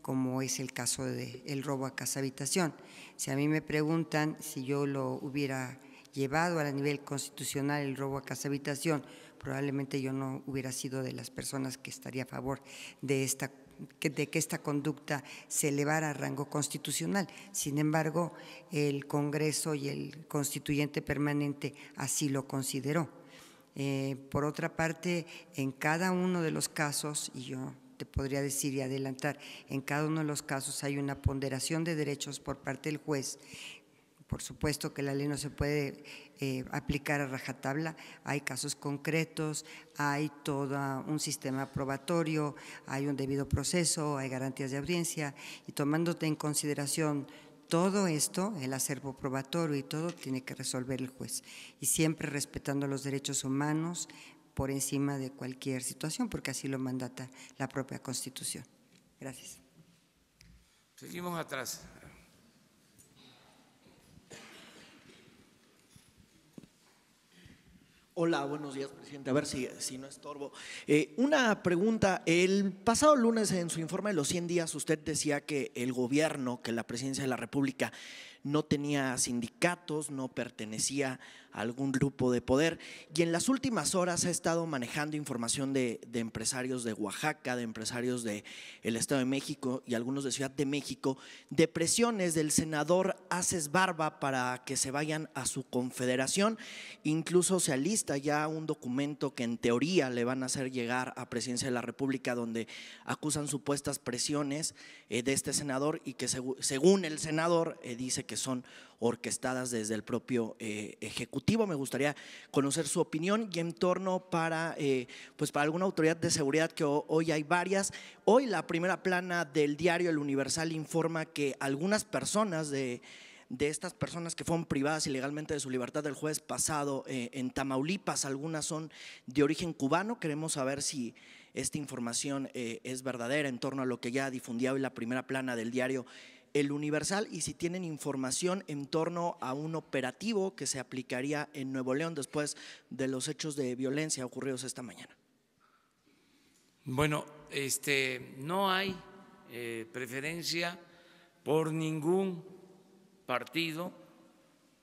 como es el caso del robo a casa habitación. Si a mí me preguntan si yo lo hubiera llevado a nivel constitucional el robo a casa habitación, probablemente yo no hubiera sido de las personas que estaría a favor de esta de que esta conducta se elevara a rango constitucional. Sin embargo, el Congreso y el constituyente permanente así lo consideró. Eh, por otra parte, en cada uno de los casos, y yo te podría decir y adelantar, en cada uno de los casos hay una ponderación de derechos por parte del juez por supuesto que la ley no se puede eh, aplicar a rajatabla, hay casos concretos, hay todo un sistema probatorio, hay un debido proceso, hay garantías de audiencia y tomándote en consideración todo esto, el acervo probatorio y todo, tiene que resolver el juez y siempre respetando los derechos humanos por encima de cualquier situación, porque así lo mandata la propia Constitución. Gracias. Seguimos atrás. Hola, buenos días, presidente. A ver si, si no estorbo. Eh, una pregunta. El pasado lunes, en su informe de los 100 días, usted decía que el gobierno, que la presidencia de la República, no tenía sindicatos, no pertenecía a algún grupo de poder. Y en las últimas horas ha estado manejando información de, empresarios de Oaxaca, de empresarios del el Estado de México y algunos de Ciudad de México, de presiones del senador Aces Barba para que se vayan a su confederación. Incluso se alista ya un documento que en teoría le van a hacer llegar a Presidencia de la República donde acusan supuestas presiones eh, de este senador y que según el senador eh, dice que son orquestadas desde el propio eh, Ejecutivo. Me gustaría conocer su opinión y en torno para, eh, pues para alguna autoridad de seguridad, que hoy hay varias. Hoy la primera plana del diario El Universal informa que algunas personas de estas personas que fueron privadas ilegalmente de su libertad el jueves pasado eh, en Tamaulipas. Algunas son de origen cubano. Queremos saber si esta información es verdadera en torno a lo que ya difundía hoy la primera plana del diario el universal y si tienen información en torno a un operativo que se aplicaría en Nuevo León después de los hechos de violencia ocurridos esta mañana. Bueno, este, no hay eh, preferencia por ningún partido,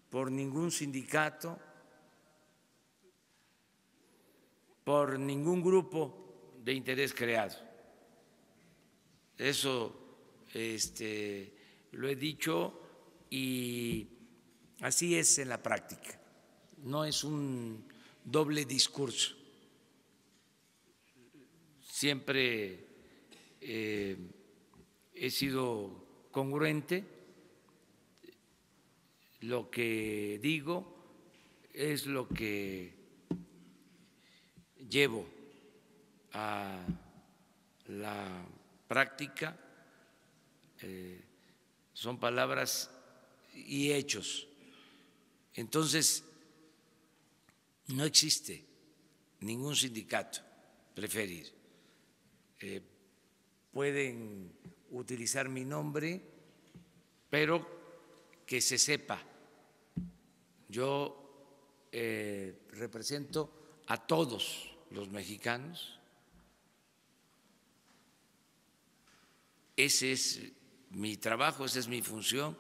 por ningún sindicato, por ningún grupo de interés creado. Eso este, lo he dicho y así es en la práctica, no es un doble discurso. Siempre eh, he sido congruente, lo que digo es lo que llevo a la práctica eh, son palabras y hechos. Entonces, no existe ningún sindicato preferir. Eh, pueden utilizar mi nombre, pero que se sepa. Yo eh, represento a todos los mexicanos. Ese es mi trabajo, esa es mi función,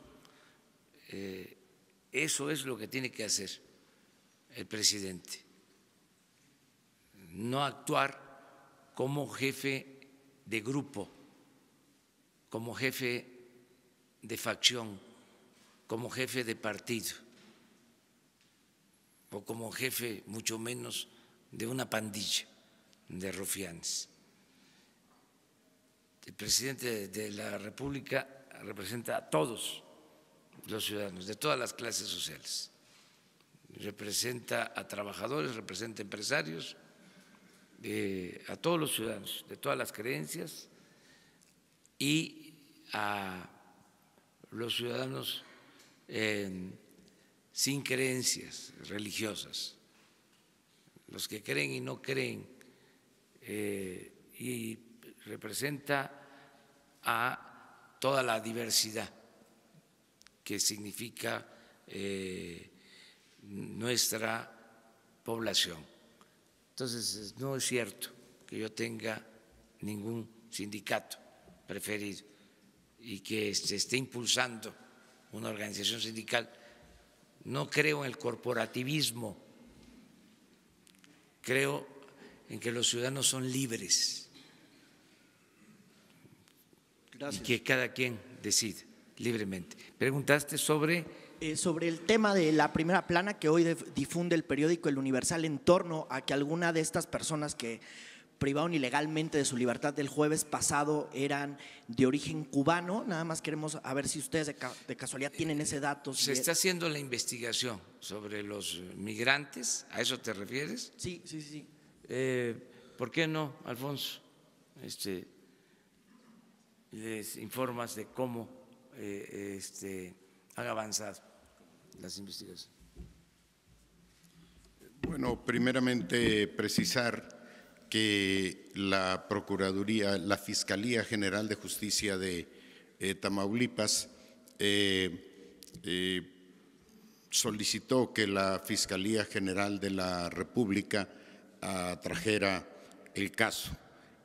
eh, eso es lo que tiene que hacer el presidente, no actuar como jefe de grupo, como jefe de facción, como jefe de partido o como jefe mucho menos de una pandilla de rufianes el presidente de la República representa a todos los ciudadanos, de todas las clases sociales. Representa a trabajadores, representa a empresarios, eh, a todos los ciudadanos, de todas las creencias y a los ciudadanos sin creencias religiosas, los que creen y no creen. Eh, y representa a toda la diversidad que significa eh, nuestra población. Entonces, no es cierto que yo tenga ningún sindicato preferido y que se esté impulsando una organización sindical. No creo en el corporativismo, creo en que los ciudadanos son libres y que cada quien decide libremente. Preguntaste sobre... Eh, sobre el tema de la primera plana que hoy difunde el periódico El Universal en torno a que alguna de estas personas que privaron ilegalmente de su libertad del jueves pasado eran de origen cubano. Nada más queremos a ver si ustedes de, casualidad tienen eh, ese dato. Se está haciendo la investigación sobre los migrantes, ¿a eso te refieres? Sí, sí, sí. Eh, ¿Por qué no, Alfonso? Este, les informas de cómo eh, este, han avanzado las investigaciones. Bueno, primeramente precisar que la Procuraduría, la Fiscalía General de Justicia de eh, Tamaulipas eh, solicitó que la Fiscalía General de la República ah, trajera el caso.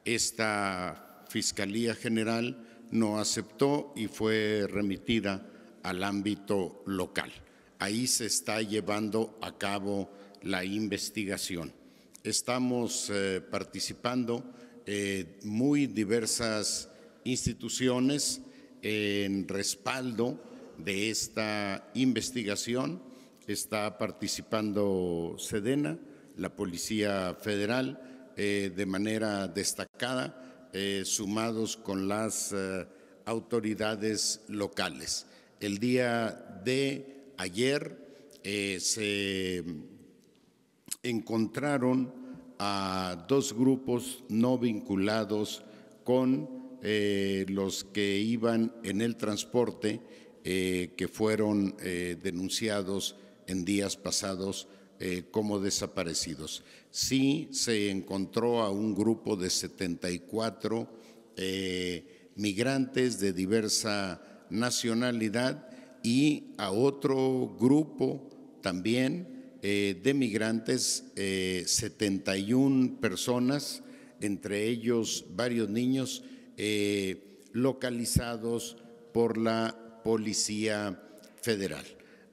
Esta Fiscalía General no aceptó y fue remitida al ámbito local. Ahí se está llevando a cabo la investigación. Estamos eh, participando eh, muy diversas instituciones en respaldo de esta investigación. Está participando Sedena, la Policía Federal, eh, de manera destacada eh, sumados con las eh, autoridades locales. El día de ayer eh, se encontraron a dos grupos no vinculados con los que iban en el transporte que fueron denunciados en días pasados como desaparecidos sí se encontró a un grupo de 74 eh, migrantes de diversa nacionalidad y a otro grupo también eh, de migrantes, 71 eh, personas, entre ellos varios niños, localizados por la Policía Federal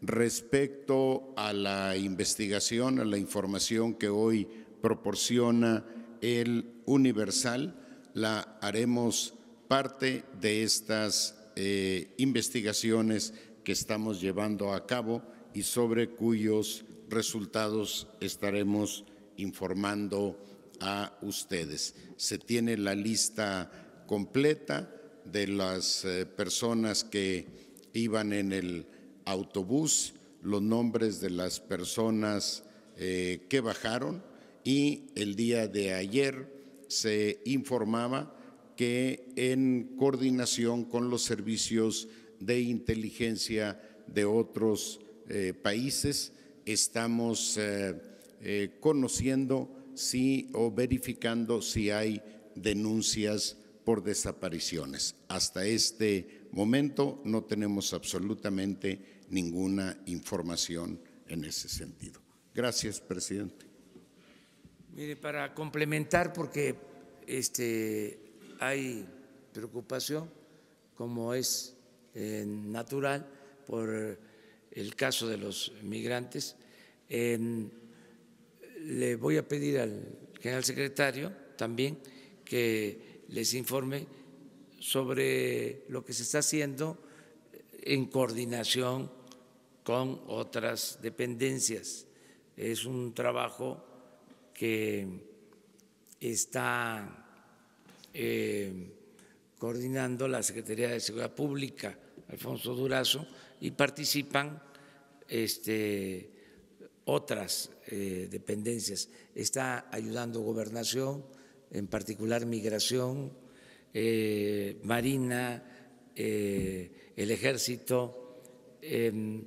respecto a la investigación, a la información que hoy proporciona el Universal, la haremos parte de estas eh, investigaciones que estamos llevando a cabo y sobre cuyos resultados estaremos informando a ustedes. Se tiene la lista completa de las eh, personas que iban en el autobús los nombres de las personas eh, que bajaron y el día de ayer se informaba que en coordinación con los servicios de inteligencia de otros eh, países estamos eh, conociendo si o verificando si hay denuncias por desapariciones. Hasta este momento no tenemos absolutamente ninguna información en ese sentido. Gracias, presidente. Mire, para complementar, porque este, hay preocupación, como es eh, natural, por el caso de los migrantes, le voy a pedir al general secretario también que les informe sobre lo que se está haciendo en coordinación con otras dependencias. Es un trabajo que está eh, coordinando la Secretaría de Seguridad Pública, Alfonso Durazo, y participan este, otras eh, dependencias. Está ayudando gobernación, en particular migración, eh, marina, el ejército em,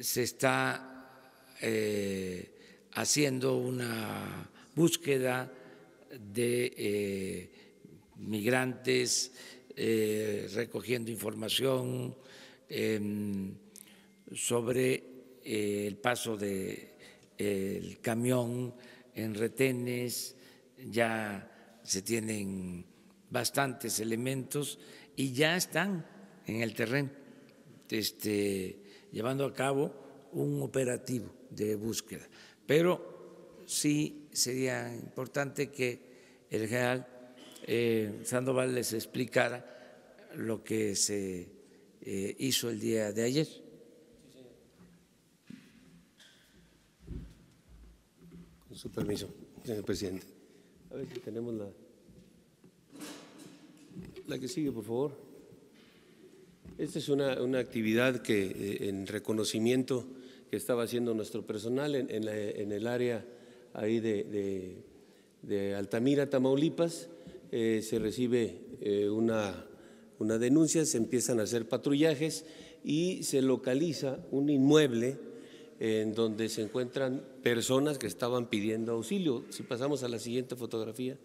se está eh, haciendo una búsqueda de eh, migrantes, eh, recogiendo información em, sobre el paso del camión en retenes, ya se tienen bastantes elementos y ya están en el terreno. Este, llevando a cabo un operativo de búsqueda. Pero sí sería importante que el general eh, Sandoval les explicara lo que se eh, hizo el día de ayer. Con su permiso, señor presidente. A ver si tenemos la, la que sigue, por favor. Esta es una, actividad que eh, en reconocimiento que estaba haciendo nuestro personal en, el área ahí de, Altamira, Tamaulipas, eh, se recibe eh, una, una denuncia, se empiezan a hacer patrullajes y se localiza un inmueble en donde se encuentran personas que estaban pidiendo auxilio. Si pasamos a la siguiente fotografía,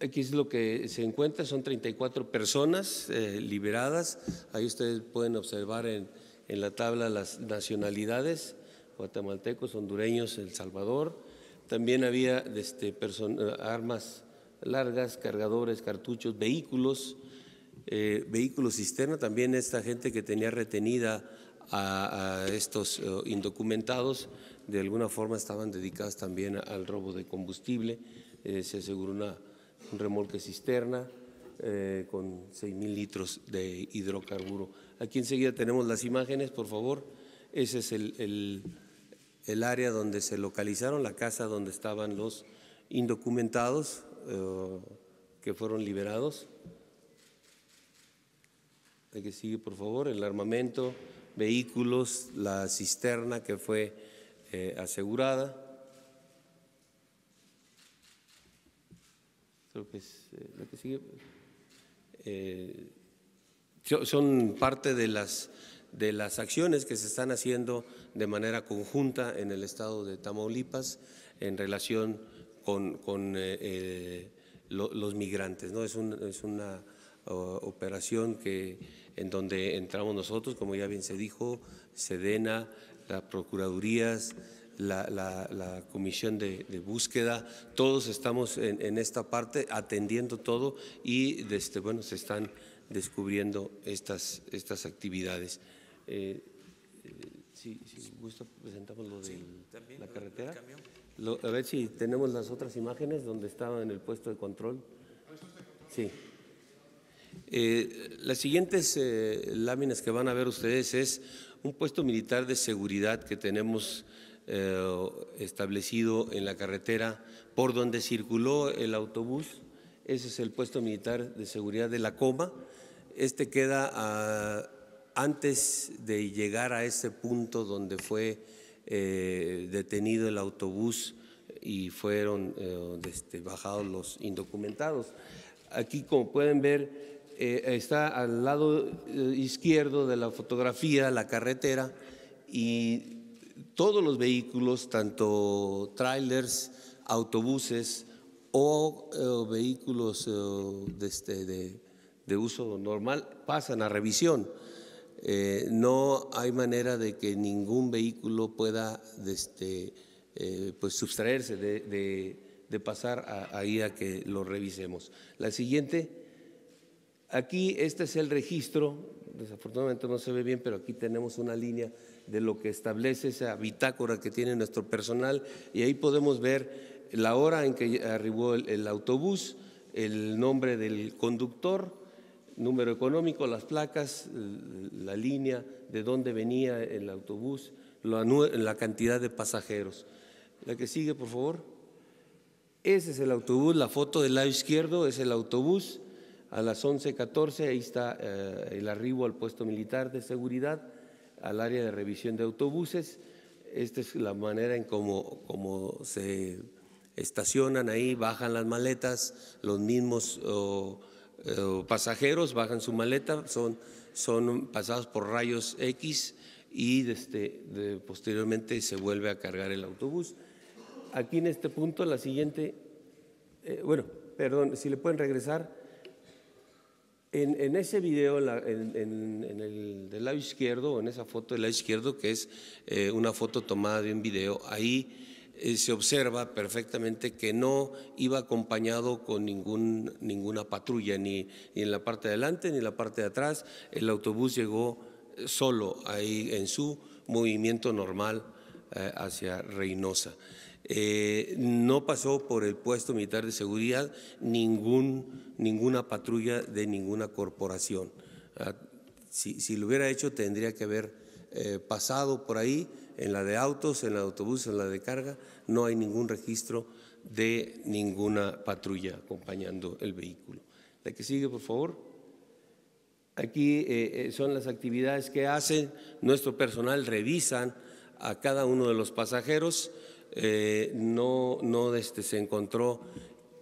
aquí es lo que se encuentra, son 34 personas eh, liberadas. Ahí ustedes pueden observar en, en, la tabla las nacionalidades, guatemaltecos, hondureños, El Salvador. También había este, eh, armas largas, cargadores, cartuchos, vehículos, eh, vehículos cisterna. También esta gente que tenía retenida a, estos indocumentados, de alguna forma estaban dedicadas también al robo de combustible. se aseguró una un remolque cisterna eh, con con 6.000 litros de hidrocarburo. Aquí enseguida tenemos las imágenes, por favor. Ese es el, área donde se localizaron, la casa donde estaban los indocumentados eh, que fueron liberados. Hay que sigue, por favor, el armamento, vehículos, la cisterna que fue eh, asegurada que es eh, que sigue. Eh, son parte de las, de las acciones que se están haciendo de manera conjunta en el estado de Tamaulipas en relación con, eh, los migrantes. ¿no? Es, es una operación que, en donde entramos nosotros, como ya bien se dijo, Sedena, las Procuradurías, la, la, comisión de, búsqueda, todos estamos en, esta parte atendiendo todo y desde, bueno, se están descubriendo estas, estas actividades. Eh, eh, si, si, gusta, presentamos lo de la carretera. a ver si tenemos las otras imágenes donde estaba en el puesto de control. Sí. Eh, las siguientes láminas que van a ver ustedes es un puesto militar de seguridad que tenemos eh, establecido en la carretera por donde circuló el autobús. Ese es el puesto militar de seguridad de la Coma. Este queda antes de llegar a ese punto donde fue eh, detenido el autobús y fueron eh, este, bajados los indocumentados. Aquí, como pueden ver, está al lado izquierdo de la fotografía la carretera y todos los vehículos, tanto trailers, autobuses o, eh, vehículos eh, este, de, uso normal, pasan a revisión. Eh, no hay manera de que ningún vehículo pueda este, pues, sustraerse de, pasar a, ahí a que lo revisemos. La siguiente, aquí este es el registro, desafortunadamente no se ve bien, pero aquí tenemos una línea de lo que establece esa bitácora que tiene nuestro personal y ahí podemos ver la hora en que arribó el, autobús, el nombre del conductor, número económico, las placas, la línea, de dónde venía el autobús, la, la cantidad de pasajeros. La que sigue, por favor. Ese es el autobús, la foto del lado izquierdo es el autobús. A las 11.14 ahí está eh, el arribo al puesto militar de seguridad al área de revisión de autobuses. Esta es la manera en cómo se estacionan ahí, bajan las maletas, los mismos pasajeros bajan su maleta, son, son pasados por rayos X y desde, este, posteriormente se vuelve a cargar el autobús. Aquí en este punto, la siguiente, eh, bueno, perdón, si le pueden regresar en, ese video, en, el del lado izquierdo, en esa foto del lado izquierdo, que es eh, una foto tomada de un video, ahí eh, se observa perfectamente que no iba acompañado con ninguna patrulla, ni, ni en la parte de adelante ni en la parte de atrás. El autobús llegó eh, solo ahí en su movimiento normal hacia Reynosa. Eh, no pasó por el puesto militar de seguridad ningún, ninguna patrulla de ninguna corporación. Ah, si, lo hubiera hecho, tendría que haber eh, pasado por ahí, en la de autos, en la de autobús, en la de carga. No hay ningún registro de ninguna patrulla acompañando el vehículo. La que sigue, por favor. Aquí eh, son las actividades que hacen. Nuestro personal revisan a cada uno de los pasajeros eh, no, no este, se encontró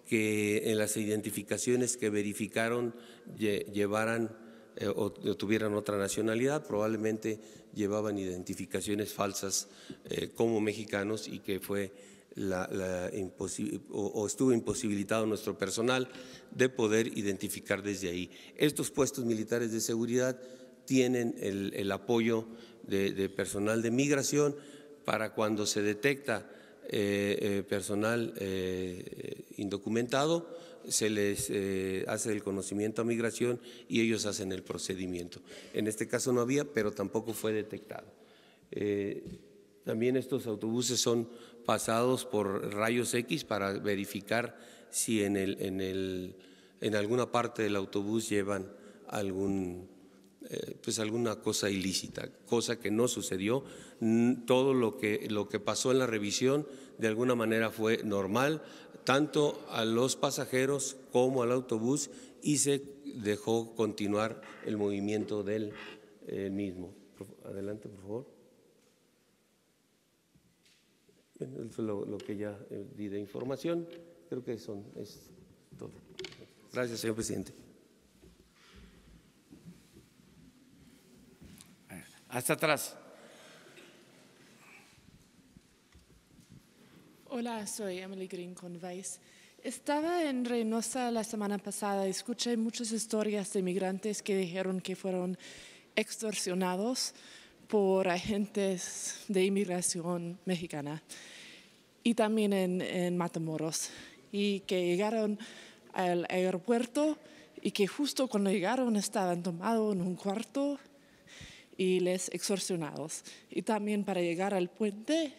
que en las identificaciones que verificaron llevaran eh, o, tuvieran otra nacionalidad, probablemente llevaban identificaciones falsas eh, como mexicanos y que fue o, estuvo imposibilitado nuestro personal de poder identificar desde ahí. Estos puestos militares de seguridad tienen el, apoyo de personal de migración para cuando se detecta eh, eh, personal eh, indocumentado, se les hace el conocimiento a migración y ellos hacen el procedimiento. En este caso no había, pero tampoco fue detectado. también estos autobuses son pasados por rayos X para verificar si en, el, en, el, en alguna parte del autobús llevan algún eh, pues alguna cosa ilícita, cosa que no sucedió. Mm, todo lo que, lo que pasó en la revisión de alguna manera fue normal, tanto a los pasajeros como al autobús, y se dejó continuar el movimiento del eh, mismo. Adelante, por favor. eso es lo, que ya eh, di de información. Creo que son, es todo. Gracias, señor presidente. Hasta atrás. Hola, soy Emily Green con Vice. Estaba en Reynosa la semana pasada y escuché muchas historias de migrantes que dijeron que fueron extorsionados por agentes de inmigración mexicana y también en, en Matamoros y que llegaron al aeropuerto y que justo cuando llegaron estaban tomados en un cuarto y les exorsionados Y también para llegar al puente,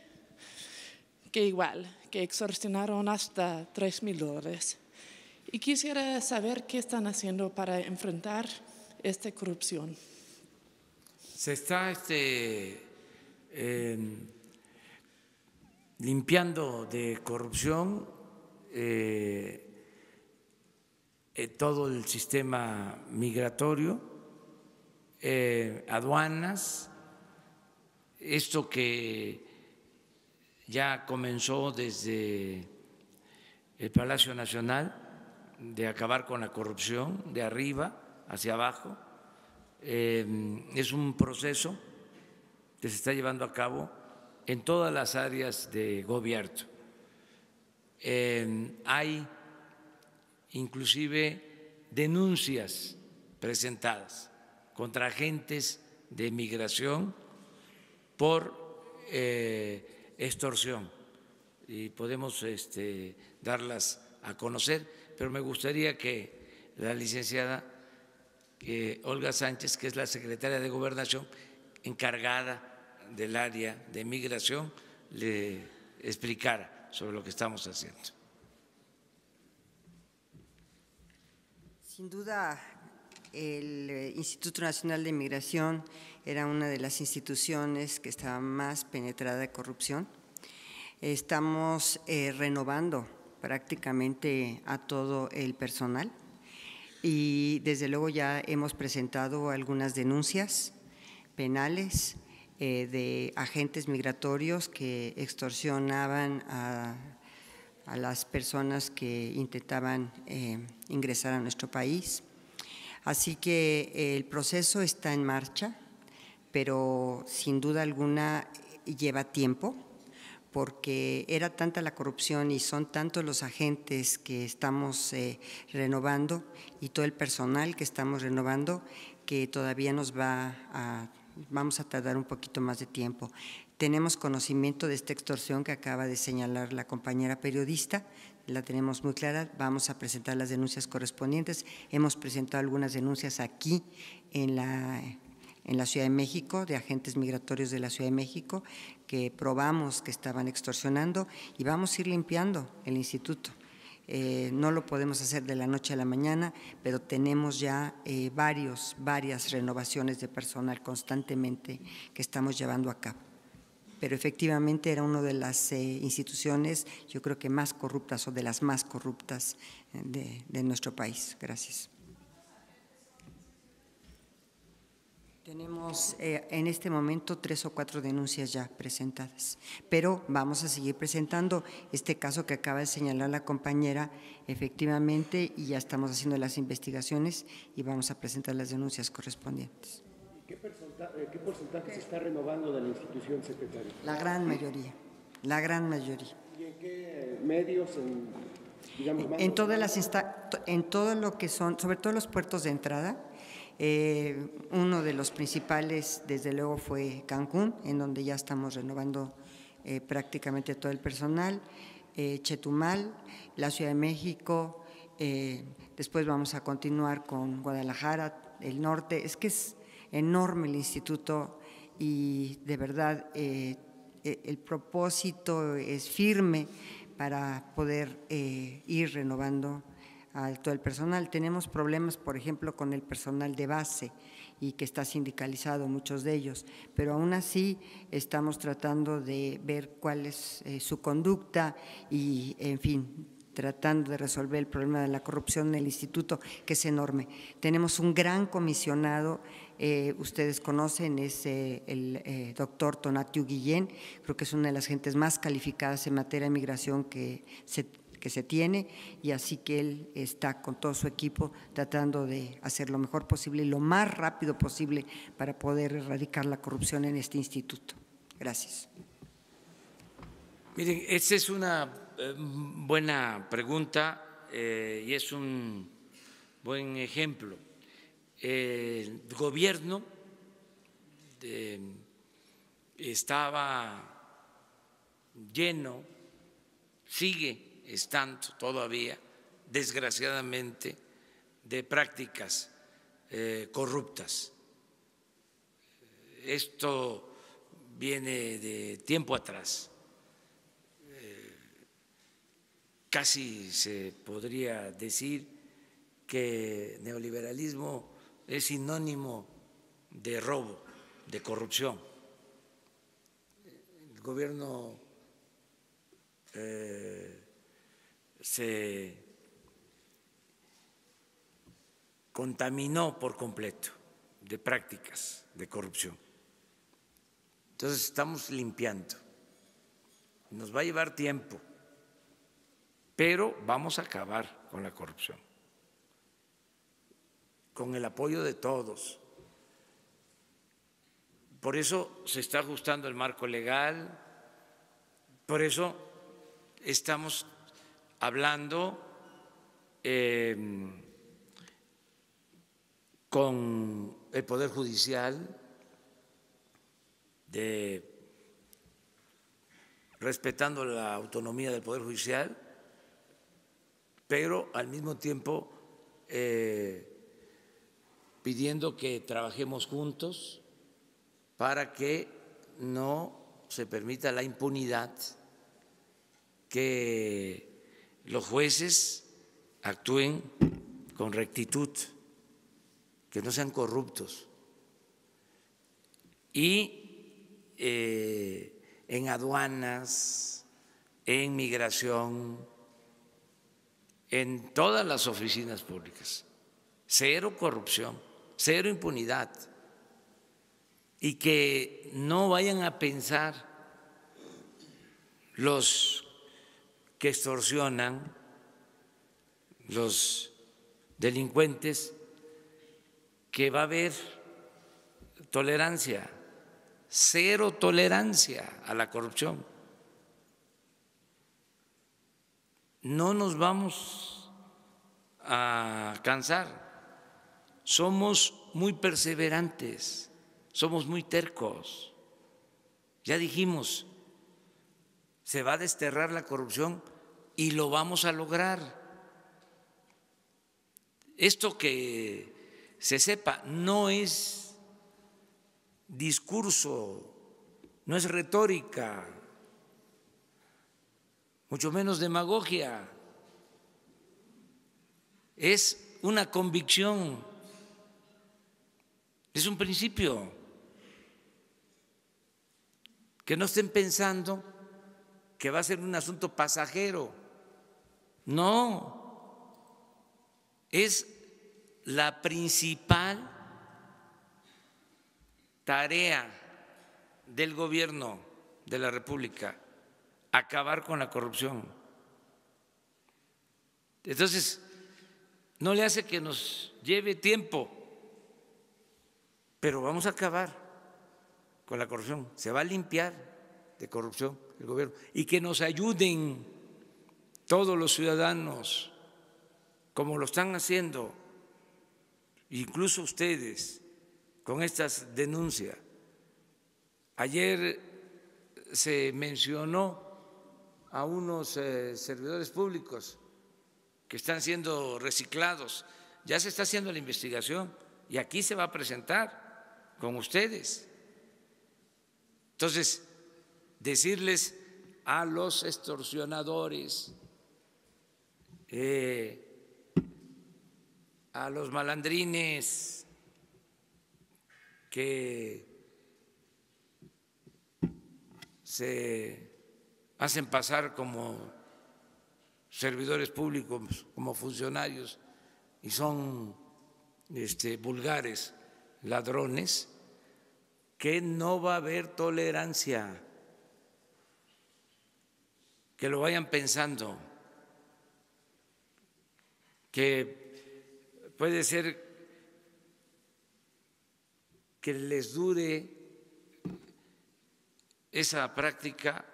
que igual, que exorcionaron hasta tres mil dólares. Y quisiera saber qué están haciendo para enfrentar esta corrupción. Se está este, em, limpiando de corrupción eh, eh, todo el sistema migratorio eh, aduanas, esto que ya comenzó desde el Palacio Nacional, de acabar con la corrupción de arriba hacia abajo, eh, es un proceso que se está llevando a cabo en todas las áreas de gobierno. Eh, hay inclusive denuncias presentadas contra agentes de migración por eh, extorsión y podemos este, darlas a conocer, pero me gustaría que la licenciada Olga Sánchez, que es la secretaria de Gobernación encargada del área de migración, le explicara sobre lo que estamos haciendo. Sin duda el eh, Instituto Nacional de Inmigración era una de las instituciones que estaba más penetrada de corrupción. Estamos eh, renovando prácticamente a todo el personal y desde luego ya hemos presentado algunas denuncias penales eh, de agentes migratorios que extorsionaban a, las personas que intentaban ingresar a nuestro país. Así que eh, el proceso está en marcha, pero sin duda alguna lleva tiempo porque era tanta la corrupción y son tantos los agentes que estamos eh, renovando y todo el personal que estamos renovando que todavía nos va vamos a tardar un poquito más de tiempo. Tenemos conocimiento de esta extorsión que acaba de señalar la compañera periodista, la tenemos muy clara, vamos a presentar las denuncias correspondientes. Hemos presentado algunas denuncias aquí en la, en la Ciudad de México, de agentes migratorios de la Ciudad de México, que probamos que estaban extorsionando y vamos a ir limpiando el instituto. Eh, no lo podemos hacer de la noche a la mañana, pero tenemos ya eh, varios, varias renovaciones de personal constantemente que estamos llevando a cabo pero efectivamente era una de las eh, instituciones, yo creo que más corruptas o de las más corruptas eh, de, nuestro país. Gracias. Tenemos eh, en este momento tres o cuatro denuncias ya presentadas, pero vamos a seguir presentando este caso que acaba de señalar la compañera, efectivamente, y ya estamos haciendo las investigaciones y vamos a presentar las denuncias correspondientes. Eh, qué porcentaje se está renovando de la institución secretaria? La gran mayoría, la gran mayoría. ¿Y en qué medios? En, todas las en todo lo que son, sobre todo los puertos de entrada. Eh, uno de los principales, desde luego, fue Cancún, en donde ya estamos renovando eh, prácticamente todo el personal. Chetumal, la Ciudad de México, después vamos a continuar con Guadalajara, el norte. Es que es, enorme el instituto y de verdad eh, eh, el propósito es firme para poder eh, ir renovando a todo el personal. Tenemos problemas, por ejemplo, con el personal de base y que está sindicalizado muchos de ellos, pero aún así estamos tratando de ver cuál es su conducta y, en fin, tratando de resolver el problema de la corrupción en el instituto, que es enorme. Tenemos un gran comisionado eh, ustedes conocen, es eh, el eh, doctor Tonatiu Guillén, creo que es una de las gentes más calificadas en materia de migración que se, que se tiene, y así que él está con todo su equipo tratando de hacer lo mejor posible y lo más rápido posible para poder erradicar la corrupción en este instituto. Gracias. Miren, esa es una buena pregunta y es un buen ejemplo el gobierno estaba lleno, sigue estando todavía, desgraciadamente, de prácticas eh, corruptas. Esto viene de tiempo atrás. Eh, casi se podría decir que neoliberalismo es sinónimo de robo, de corrupción. El gobierno eh, se contaminó por completo de prácticas de corrupción. Entonces estamos limpiando. Nos va a llevar tiempo, pero vamos a acabar con la corrupción con el apoyo de todos. Por eso se está ajustando el marco legal, por eso estamos hablando em, con el Poder Judicial de respetando la autonomía del Poder Judicial, pero al mismo tiempo eh, pidiendo que trabajemos juntos para que no se permita la impunidad, que los jueces actúen con rectitud, que no sean corruptos. Y eh, en aduanas, en migración, en todas las oficinas públicas, cero corrupción cero impunidad y que no vayan a pensar los que extorsionan, los delincuentes, que va a haber tolerancia, cero tolerancia a la corrupción. No nos vamos a cansar somos muy perseverantes, somos muy tercos. Ya dijimos, se va a desterrar la corrupción y lo vamos a lograr. Esto que se sepa no es discurso, no es retórica, mucho menos demagogia, es una convicción es un principio. Que no estén pensando que va a ser un asunto pasajero. No. Es la principal tarea del gobierno de la República, acabar con la corrupción. Entonces, no le hace que nos lleve tiempo pero vamos a acabar con la corrupción, se va a limpiar de corrupción el gobierno y que nos ayuden todos los ciudadanos, como lo están haciendo, incluso ustedes, con estas denuncias. Ayer se mencionó a unos eh, servidores públicos que están siendo reciclados. Ya se está haciendo la investigación y aquí se va a presentar con ustedes. Entonces, decirles a los extorsionadores, eh, a los malandrines que se hacen pasar como servidores públicos, como funcionarios y son este, vulgares ladrones, que no va a haber tolerancia. Que lo vayan pensando. Que puede ser que les dure esa práctica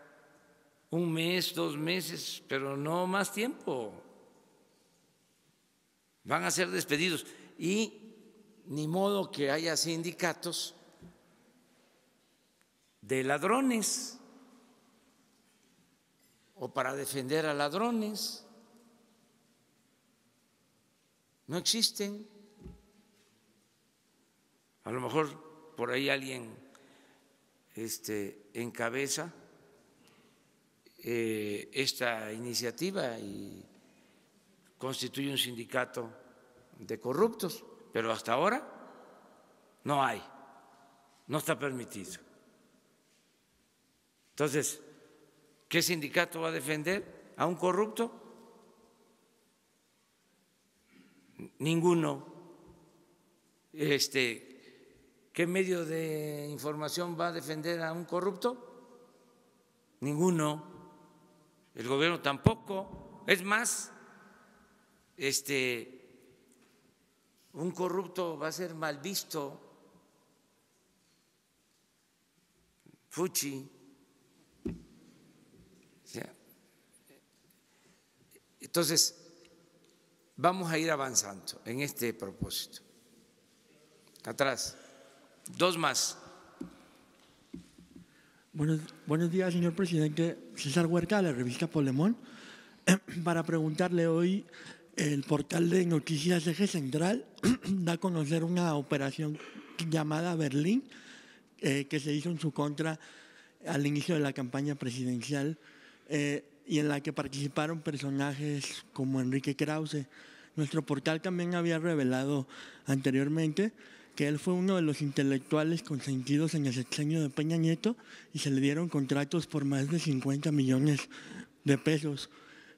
un mes, dos meses, pero no más tiempo. Van a ser despedidos. Y ni modo que haya sindicatos de ladrones o para defender a ladrones. No existen. A lo mejor por ahí alguien este, encabeza eh, esta iniciativa y constituye un sindicato de corruptos pero hasta ahora no hay, no está permitido. Entonces, ¿qué sindicato va a defender a un corrupto? Ninguno. Este, ¿Qué medio de información va a defender a un corrupto? Ninguno. El gobierno tampoco. Es más, este un corrupto va a ser mal visto, fuchi. entonces, vamos a ir avanzando en este propósito. Atrás, dos más. Buenos, días, señor presidente. César Huerta, de la revista Polemón, (clears throat) para preguntarle hoy el portal de noticias Eje Central (clears throat) da a conocer una operación llamada Berlín, eh, que se hizo en su contra al inicio de la campaña presidencial eh, y en la que participaron personajes como Enrique Krause. Nuestro portal también había revelado anteriormente que él fue uno de los intelectuales consentidos en el sexenio de Peña Nieto y se le dieron contratos por más de 50 millones de pesos.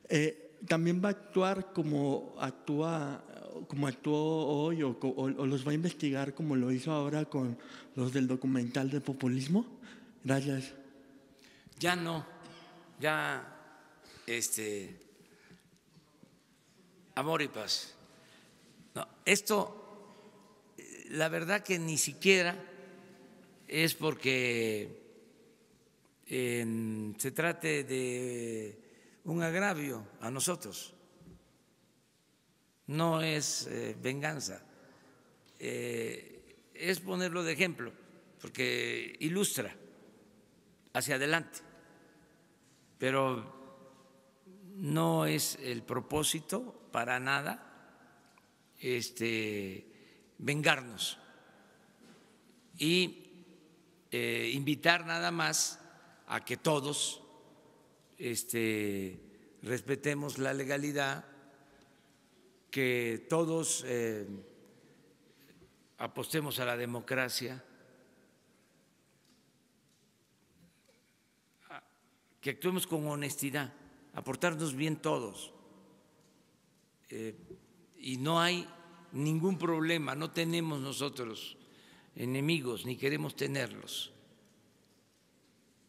Eh, también va a actuar como actúa como actuó hoy o, los va a investigar como lo hizo ahora con los del documental de populismo? Gracias. Ya no, ya este amor y paz. No, esto la verdad que ni siquiera es porque se trate de un agravio a nosotros, no es eh, venganza, eh, es ponerlo de ejemplo, porque ilustra hacia adelante, pero no es el propósito para nada este, vengarnos y eh, invitar nada más a que todos este, respetemos la legalidad, que todos eh, apostemos a la democracia, que actuemos con honestidad, aportarnos bien todos. Eh, y no hay ningún problema, no tenemos nosotros enemigos ni queremos tenerlos.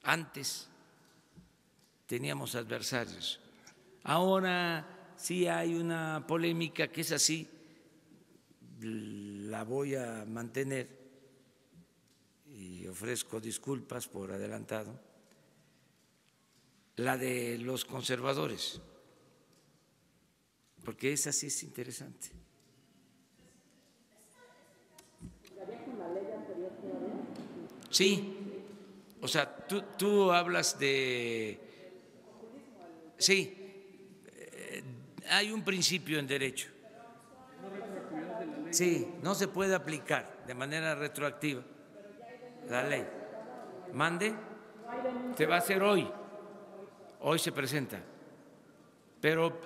Antes teníamos adversarios. Ahora sí hay una polémica que es así, la voy a mantener y ofrezco disculpas por adelantado, la de los conservadores, porque esa sí es interesante. Sí, o sea, tú, tú hablas de Sí, eh, hay un principio en derecho. Sí, no se puede aplicar de manera retroactiva la ley. Mande, se va a hacer hoy, hoy se presenta, pero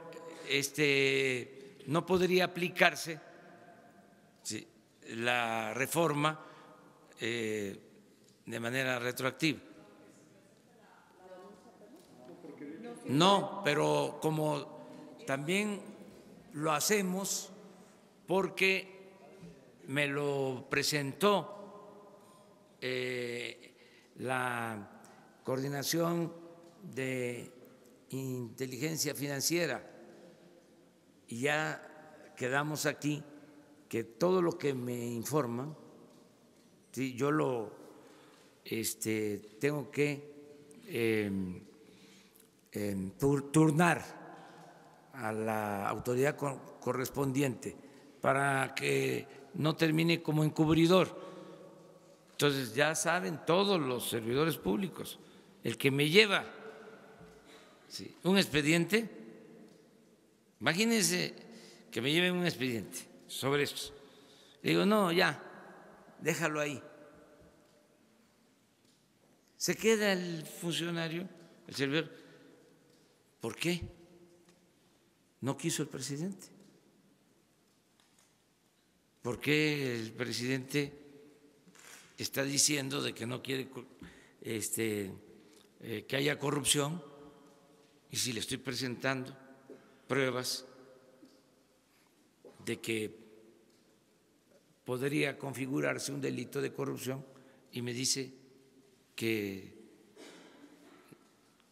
este, no podría aplicarse la reforma eh, de manera retroactiva. No, pero como también lo hacemos porque me lo presentó eh, la coordinación de inteligencia financiera y ya quedamos aquí que todo lo que me informan, yo lo este, tengo que em, en turnar a la autoridad correspondiente para que no termine como encubridor. Entonces ya saben todos los servidores públicos, el que me lleva un expediente, imagínense que me lleven un expediente sobre esto. digo, no, ya, déjalo ahí. Se queda el funcionario, el servidor, ¿Por qué? No quiso el presidente. ¿Por qué el presidente está diciendo de que no quiere este, eh, que haya corrupción? Y si le estoy presentando pruebas de que podría configurarse un delito de corrupción y me dice que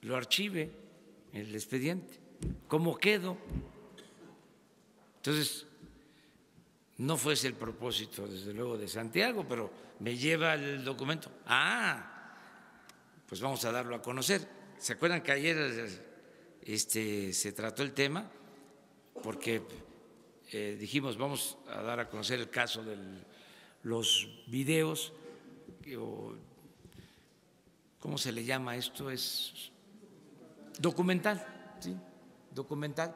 lo archive el expediente, cómo quedo. Entonces, no fuese el propósito, desde luego, de Santiago, pero me lleva el documento. Ah, pues vamos a darlo a conocer. ¿Se acuerdan que ayer este, se trató el tema? Porque eh, dijimos, vamos a dar a conocer el caso de los videos, ¿cómo se le llama esto? Es documental, ¿sí? Documental,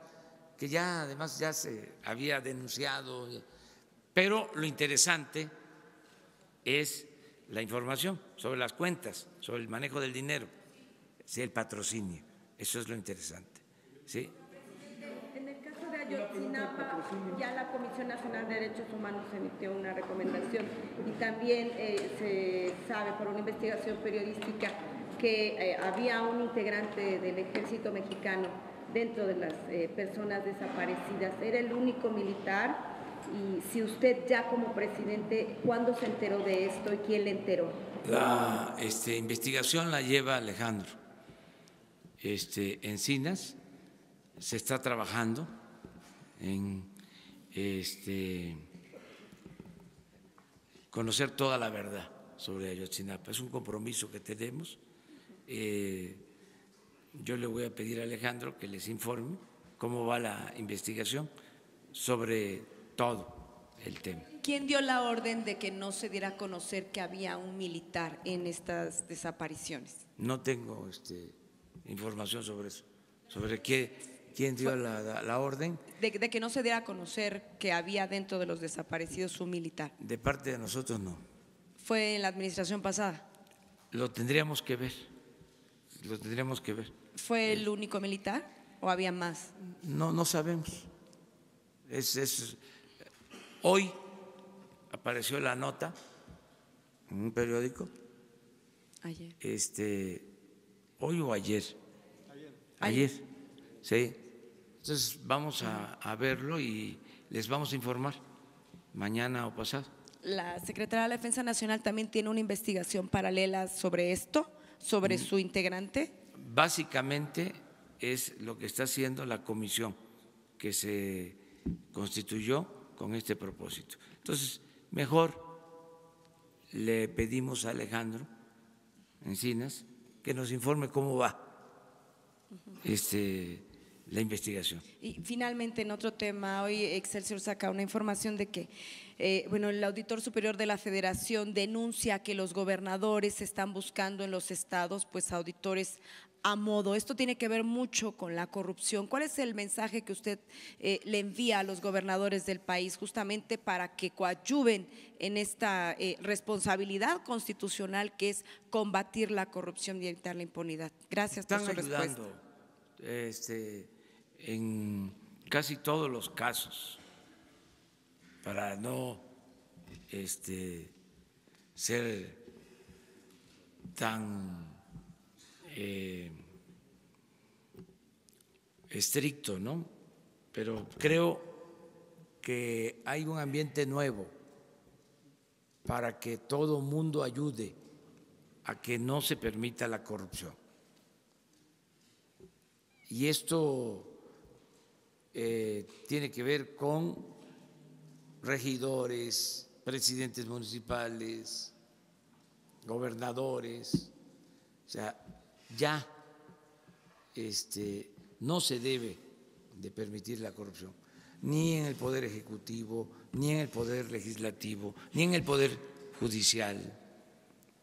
que ya además ya se había denunciado, pero lo interesante es la información sobre las cuentas, sobre el manejo del dinero, el patrocinio, eso es lo interesante, ¿sí? Ayotzinapa, ya la Comisión Nacional de Derechos Humanos emitió una recomendación y también eh, se sabe por una investigación periodística que eh, había un integrante del ejército mexicano dentro de las eh, personas desaparecidas. Era el único militar y si usted ya como presidente, ¿cuándo se enteró de esto y quién le enteró? La este, investigación la lleva Alejandro este, Encinas, se está trabajando en este, conocer toda la verdad sobre Ayotzinapa. Es un compromiso que tenemos. Eh, yo le voy a pedir a Alejandro que les informe cómo va la investigación sobre todo el tema. ¿Quién dio la orden de que no se diera a conocer que había un militar en estas desapariciones? No tengo este, información sobre eso, sobre quién dio la, orden. de, que no se diera a conocer que había dentro de los desaparecidos un militar. De parte de nosotros no. ¿Fue en la administración pasada? Lo tendríamos que ver lo tendríamos que ver. ¿Fue el único militar o había más? No, no sabemos. Es, hoy apareció la nota en un periódico. Ayer. Este, hoy o ayer. Ayer. Ayer. Sí. Entonces vamos a, verlo y les vamos a informar mañana o pasado. La Secretaría de la Defensa Nacional también tiene una investigación paralela sobre esto sobre mm. su integrante? Básicamente es lo que está haciendo la comisión que se constituyó con este propósito. Entonces, mejor le pedimos a Alejandro Encinas que nos informe cómo va este la investigación. Y finalmente, en otro tema, hoy Excelsior saca una información de que, eh, bueno, el auditor superior de la Federación denuncia que los gobernadores están buscando en los estados, pues, auditores a modo. Esto tiene que ver mucho con la corrupción. ¿Cuál es el mensaje que usted eh, le envía a los gobernadores del país justamente para que coadyuven en esta eh, responsabilidad constitucional que es combatir la corrupción y evitar la impunidad? Gracias por su ayudando, Este, en casi todos los casos para no este, ser tan eh, estricto, ¿no? Pero creo que hay un ambiente nuevo para que todo mundo ayude a que no se permita la corrupción. Y esto eh, tiene que ver con regidores, presidentes municipales, gobernadores. O sea, ya este, no se debe de permitir la corrupción, ni en el Poder Ejecutivo, ni en el Poder Legislativo, ni en el Poder Judicial.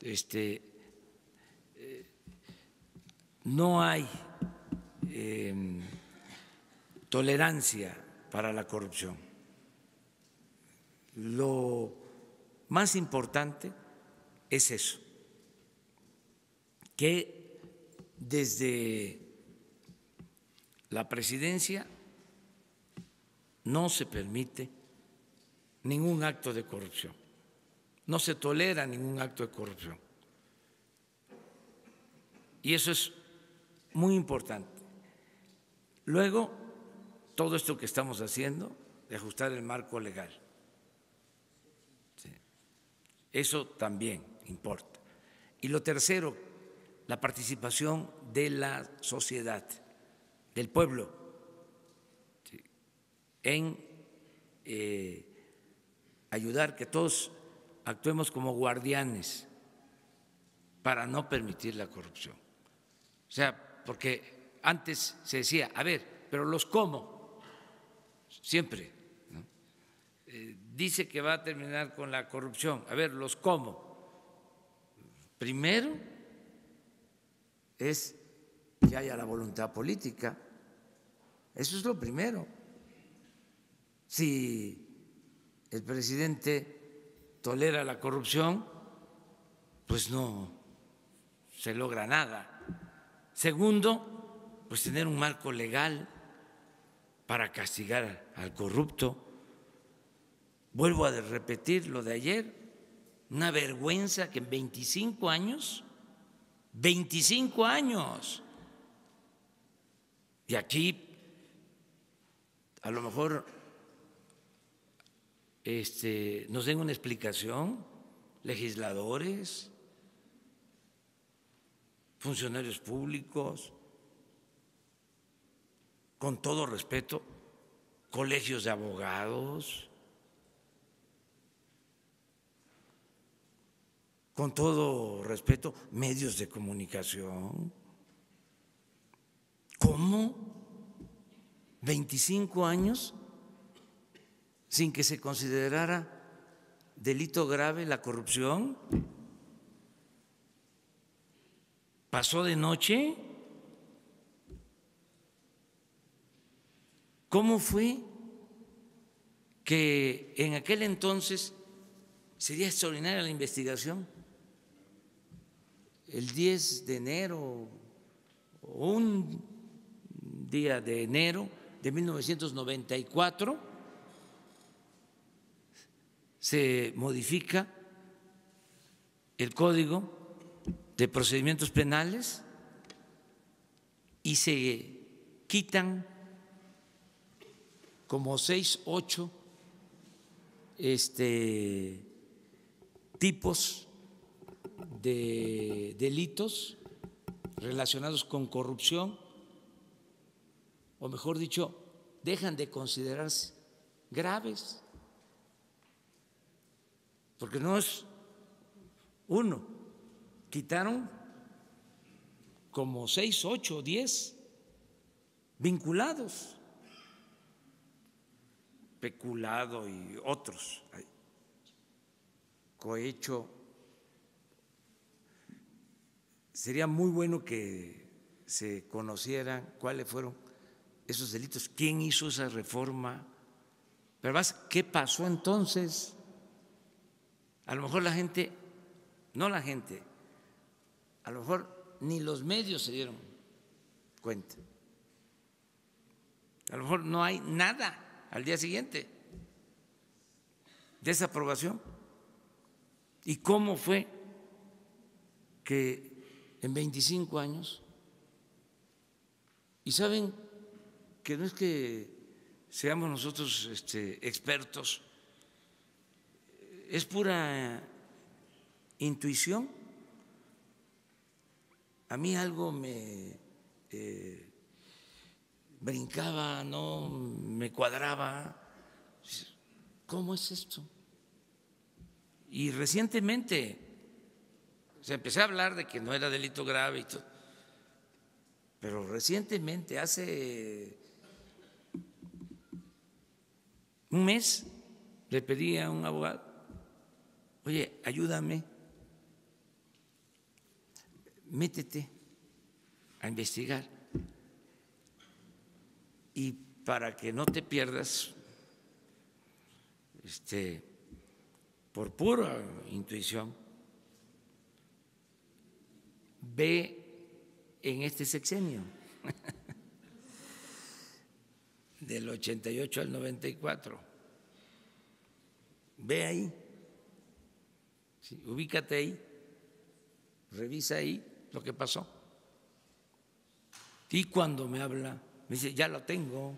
Este, eh, no hay... Em, tolerancia para la corrupción. Lo más importante es eso, que desde la presidencia no se permite ningún acto de corrupción, no se tolera ningún acto de corrupción. Y eso es muy importante. Luego, todo esto que estamos haciendo de ajustar el marco legal. Eso también importa. Y lo tercero, la participación de la sociedad, del pueblo, en eh, ayudar que todos actuemos como guardianes para no permitir la corrupción. O sea, porque antes se decía, a ver, pero los cómo, siempre. Eh, dice que va a terminar con la corrupción. A ver, los cómo. Primero es que haya la voluntad política. Eso es lo primero. Si el presidente tolera la corrupción, pues no se logra nada. Segundo, pues tener un marco legal para castigar al corrupto. Vuelvo a repetir lo de ayer, una vergüenza que en 25 años, 25 años, y aquí a lo mejor este, nos den una explicación, legisladores, funcionarios públicos, con todo respeto, colegios de abogados, con todo respeto, medios de comunicación. ¿Cómo? 25 años sin que se considerara delito grave la corrupción. Pasó de noche. ¿Cómo fue que en aquel entonces sería extraordinaria la investigación? El 10 de enero, un día de enero de 1994, se modifica el Código de Procedimientos Penales y se quitan como seis, ocho este, tipos de delitos relacionados con corrupción, o mejor dicho, dejan de considerarse graves, porque no es uno, quitaron como seis, ocho, diez vinculados Peculado y otros, Cohecho. Sería muy bueno que se conocieran cuáles fueron esos delitos, quién hizo esa reforma, pero ¿qué pasó entonces? A lo mejor la gente, no la gente, a lo mejor ni los medios se dieron cuenta. A lo mejor no hay nada al día siguiente de esa aprobación. ¿Y cómo fue que en 25 años, y saben que no es que seamos nosotros este, expertos, es pura intuición. A mí algo me eh, brincaba, no me cuadraba. ¿Cómo es esto? Y recientemente se empecé a hablar de que no era delito grave y todo, pero recientemente, hace un mes, le pedí a un abogado, oye, ayúdame, métete a investigar y para que no te pierdas, este, por pura intuición, ve en este sexenio, (laughs) del 88 al 94. Ve ahí, ubícate ahí, revisa ahí lo que pasó. Y cuando me habla me dice, ya lo tengo.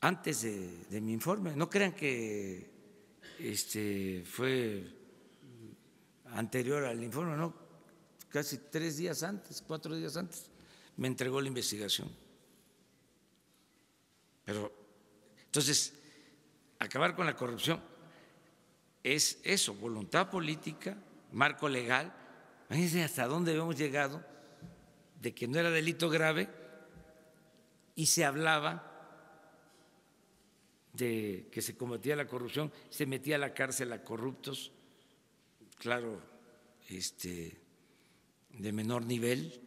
Antes de, mi informe, no crean que este fue anterior al informe, no, casi tres días antes, cuatro días antes, me entregó la investigación. Pero entonces, acabar con la corrupción es eso, voluntad política, marco legal Imagínense hasta dónde habíamos llegado de que no era delito grave y se hablaba de que se combatía la corrupción, se metía a la cárcel a corruptos, claro, este, de menor nivel.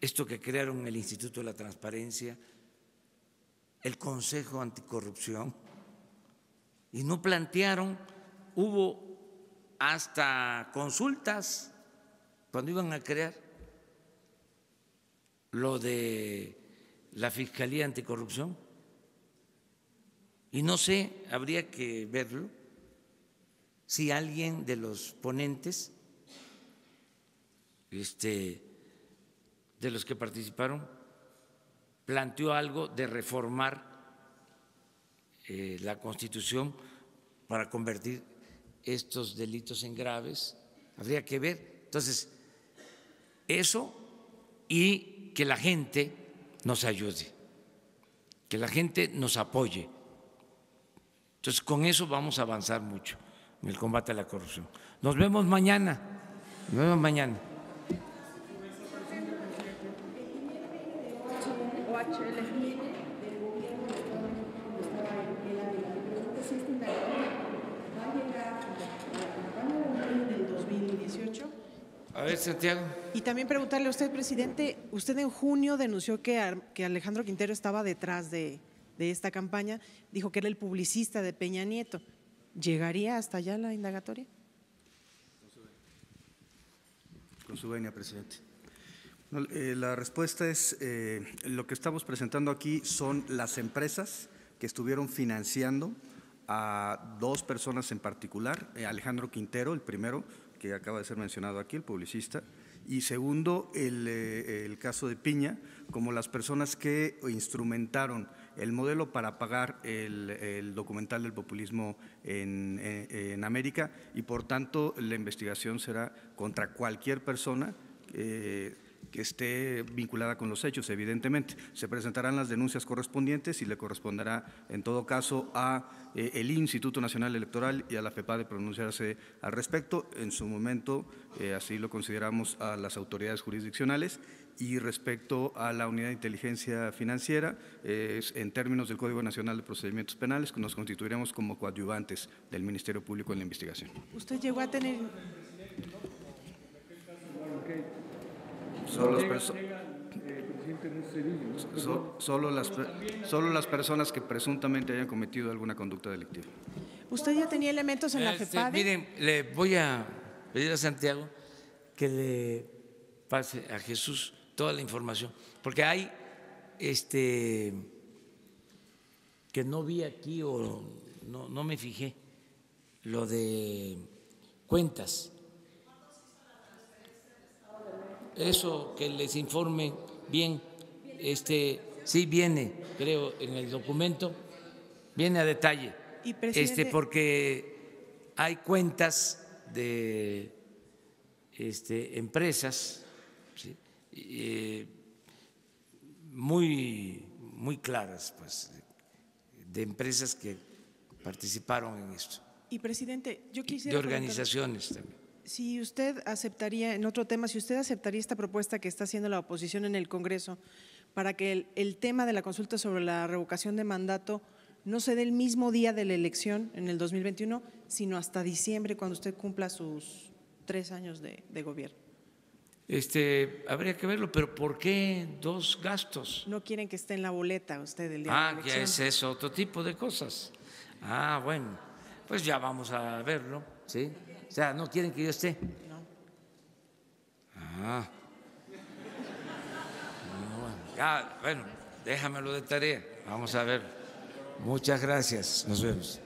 Esto que crearon el Instituto de la Transparencia, el Consejo Anticorrupción, y no plantearon, hubo hasta consultas cuando iban a crear lo de la Fiscalía Anticorrupción. Y no sé, habría que verlo, si alguien de los ponentes, este, de los que participaron, planteó algo de reformar eh, la Constitución para convertir estos delitos en graves, habría que ver. Entonces, eso y que la gente nos ayude, que la gente nos apoye. Entonces, con eso vamos a avanzar mucho en el combate a la corrupción. Nos vemos mañana. Nos vemos mañana. Y también preguntarle a usted, presidente, usted en junio denunció que, que Alejandro Quintero estaba detrás de, esta campaña, dijo que era el publicista de Peña Nieto. ¿Llegaría hasta allá la indagatoria? Con su venia, presidente. Eh, la respuesta es, eh, lo que estamos presentando aquí son las empresas que estuvieron financiando a dos personas en particular, eh, Alejandro Quintero, el primero, que acaba de ser mencionado aquí, el publicista, y segundo, eh, el, caso de Piña, como las personas que instrumentaron el modelo para pagar el, documental del populismo eh, en, América y por tanto la investigación será contra cualquier persona. que eh, que esté vinculada con los hechos, evidentemente. Se presentarán las denuncias correspondientes y le corresponderá, en todo caso, a eh, el Instituto Nacional Electoral y a la FEPA de pronunciarse al respecto. En su momento, eh, así lo consideramos a las autoridades jurisdiccionales. Y respecto a la unidad de inteligencia financiera, eh, en términos del Código Nacional de Procedimientos Penales, nos constituiremos como coadyuvantes del Ministerio Público en la investigación. ¿Usted llegó a tener Solo las personas. que presuntamente hayan cometido alguna conducta delictiva. ¿Usted ya tenía elementos en la este, Miren, le voy a pedir a Santiago que le pase a Jesús toda la información, porque hay este que no vi aquí o no, no me fijé lo de cuentas eso que les informe bien, este sí viene, creo, en el documento, viene a detalle. este, porque hay cuentas de este, empresas eh, muy, muy claras, pues, de empresas que participaron en esto. Y presidente, yo quisiera. De organizaciones también. Si usted aceptaría, en otro tema, si usted aceptaría esta propuesta que está haciendo la oposición en el Congreso para que el, tema de la consulta sobre la revocación de mandato no se dé el mismo día de la elección en el 2021, sino hasta diciembre, cuando usted cumpla sus tres años de, gobierno. Este, habría que verlo, pero ¿por qué dos gastos? No quieren que esté en la boleta usted el día de la elección. Ah, ya es eso, otro tipo de cosas. Ah, bueno, pues ya vamos a verlo, ¿sí? O sea, ¿no quieren que yo esté? No. Ah. bueno, déjamelo de tarea. Vamos a ver. Muchas gracias. Nos vemos.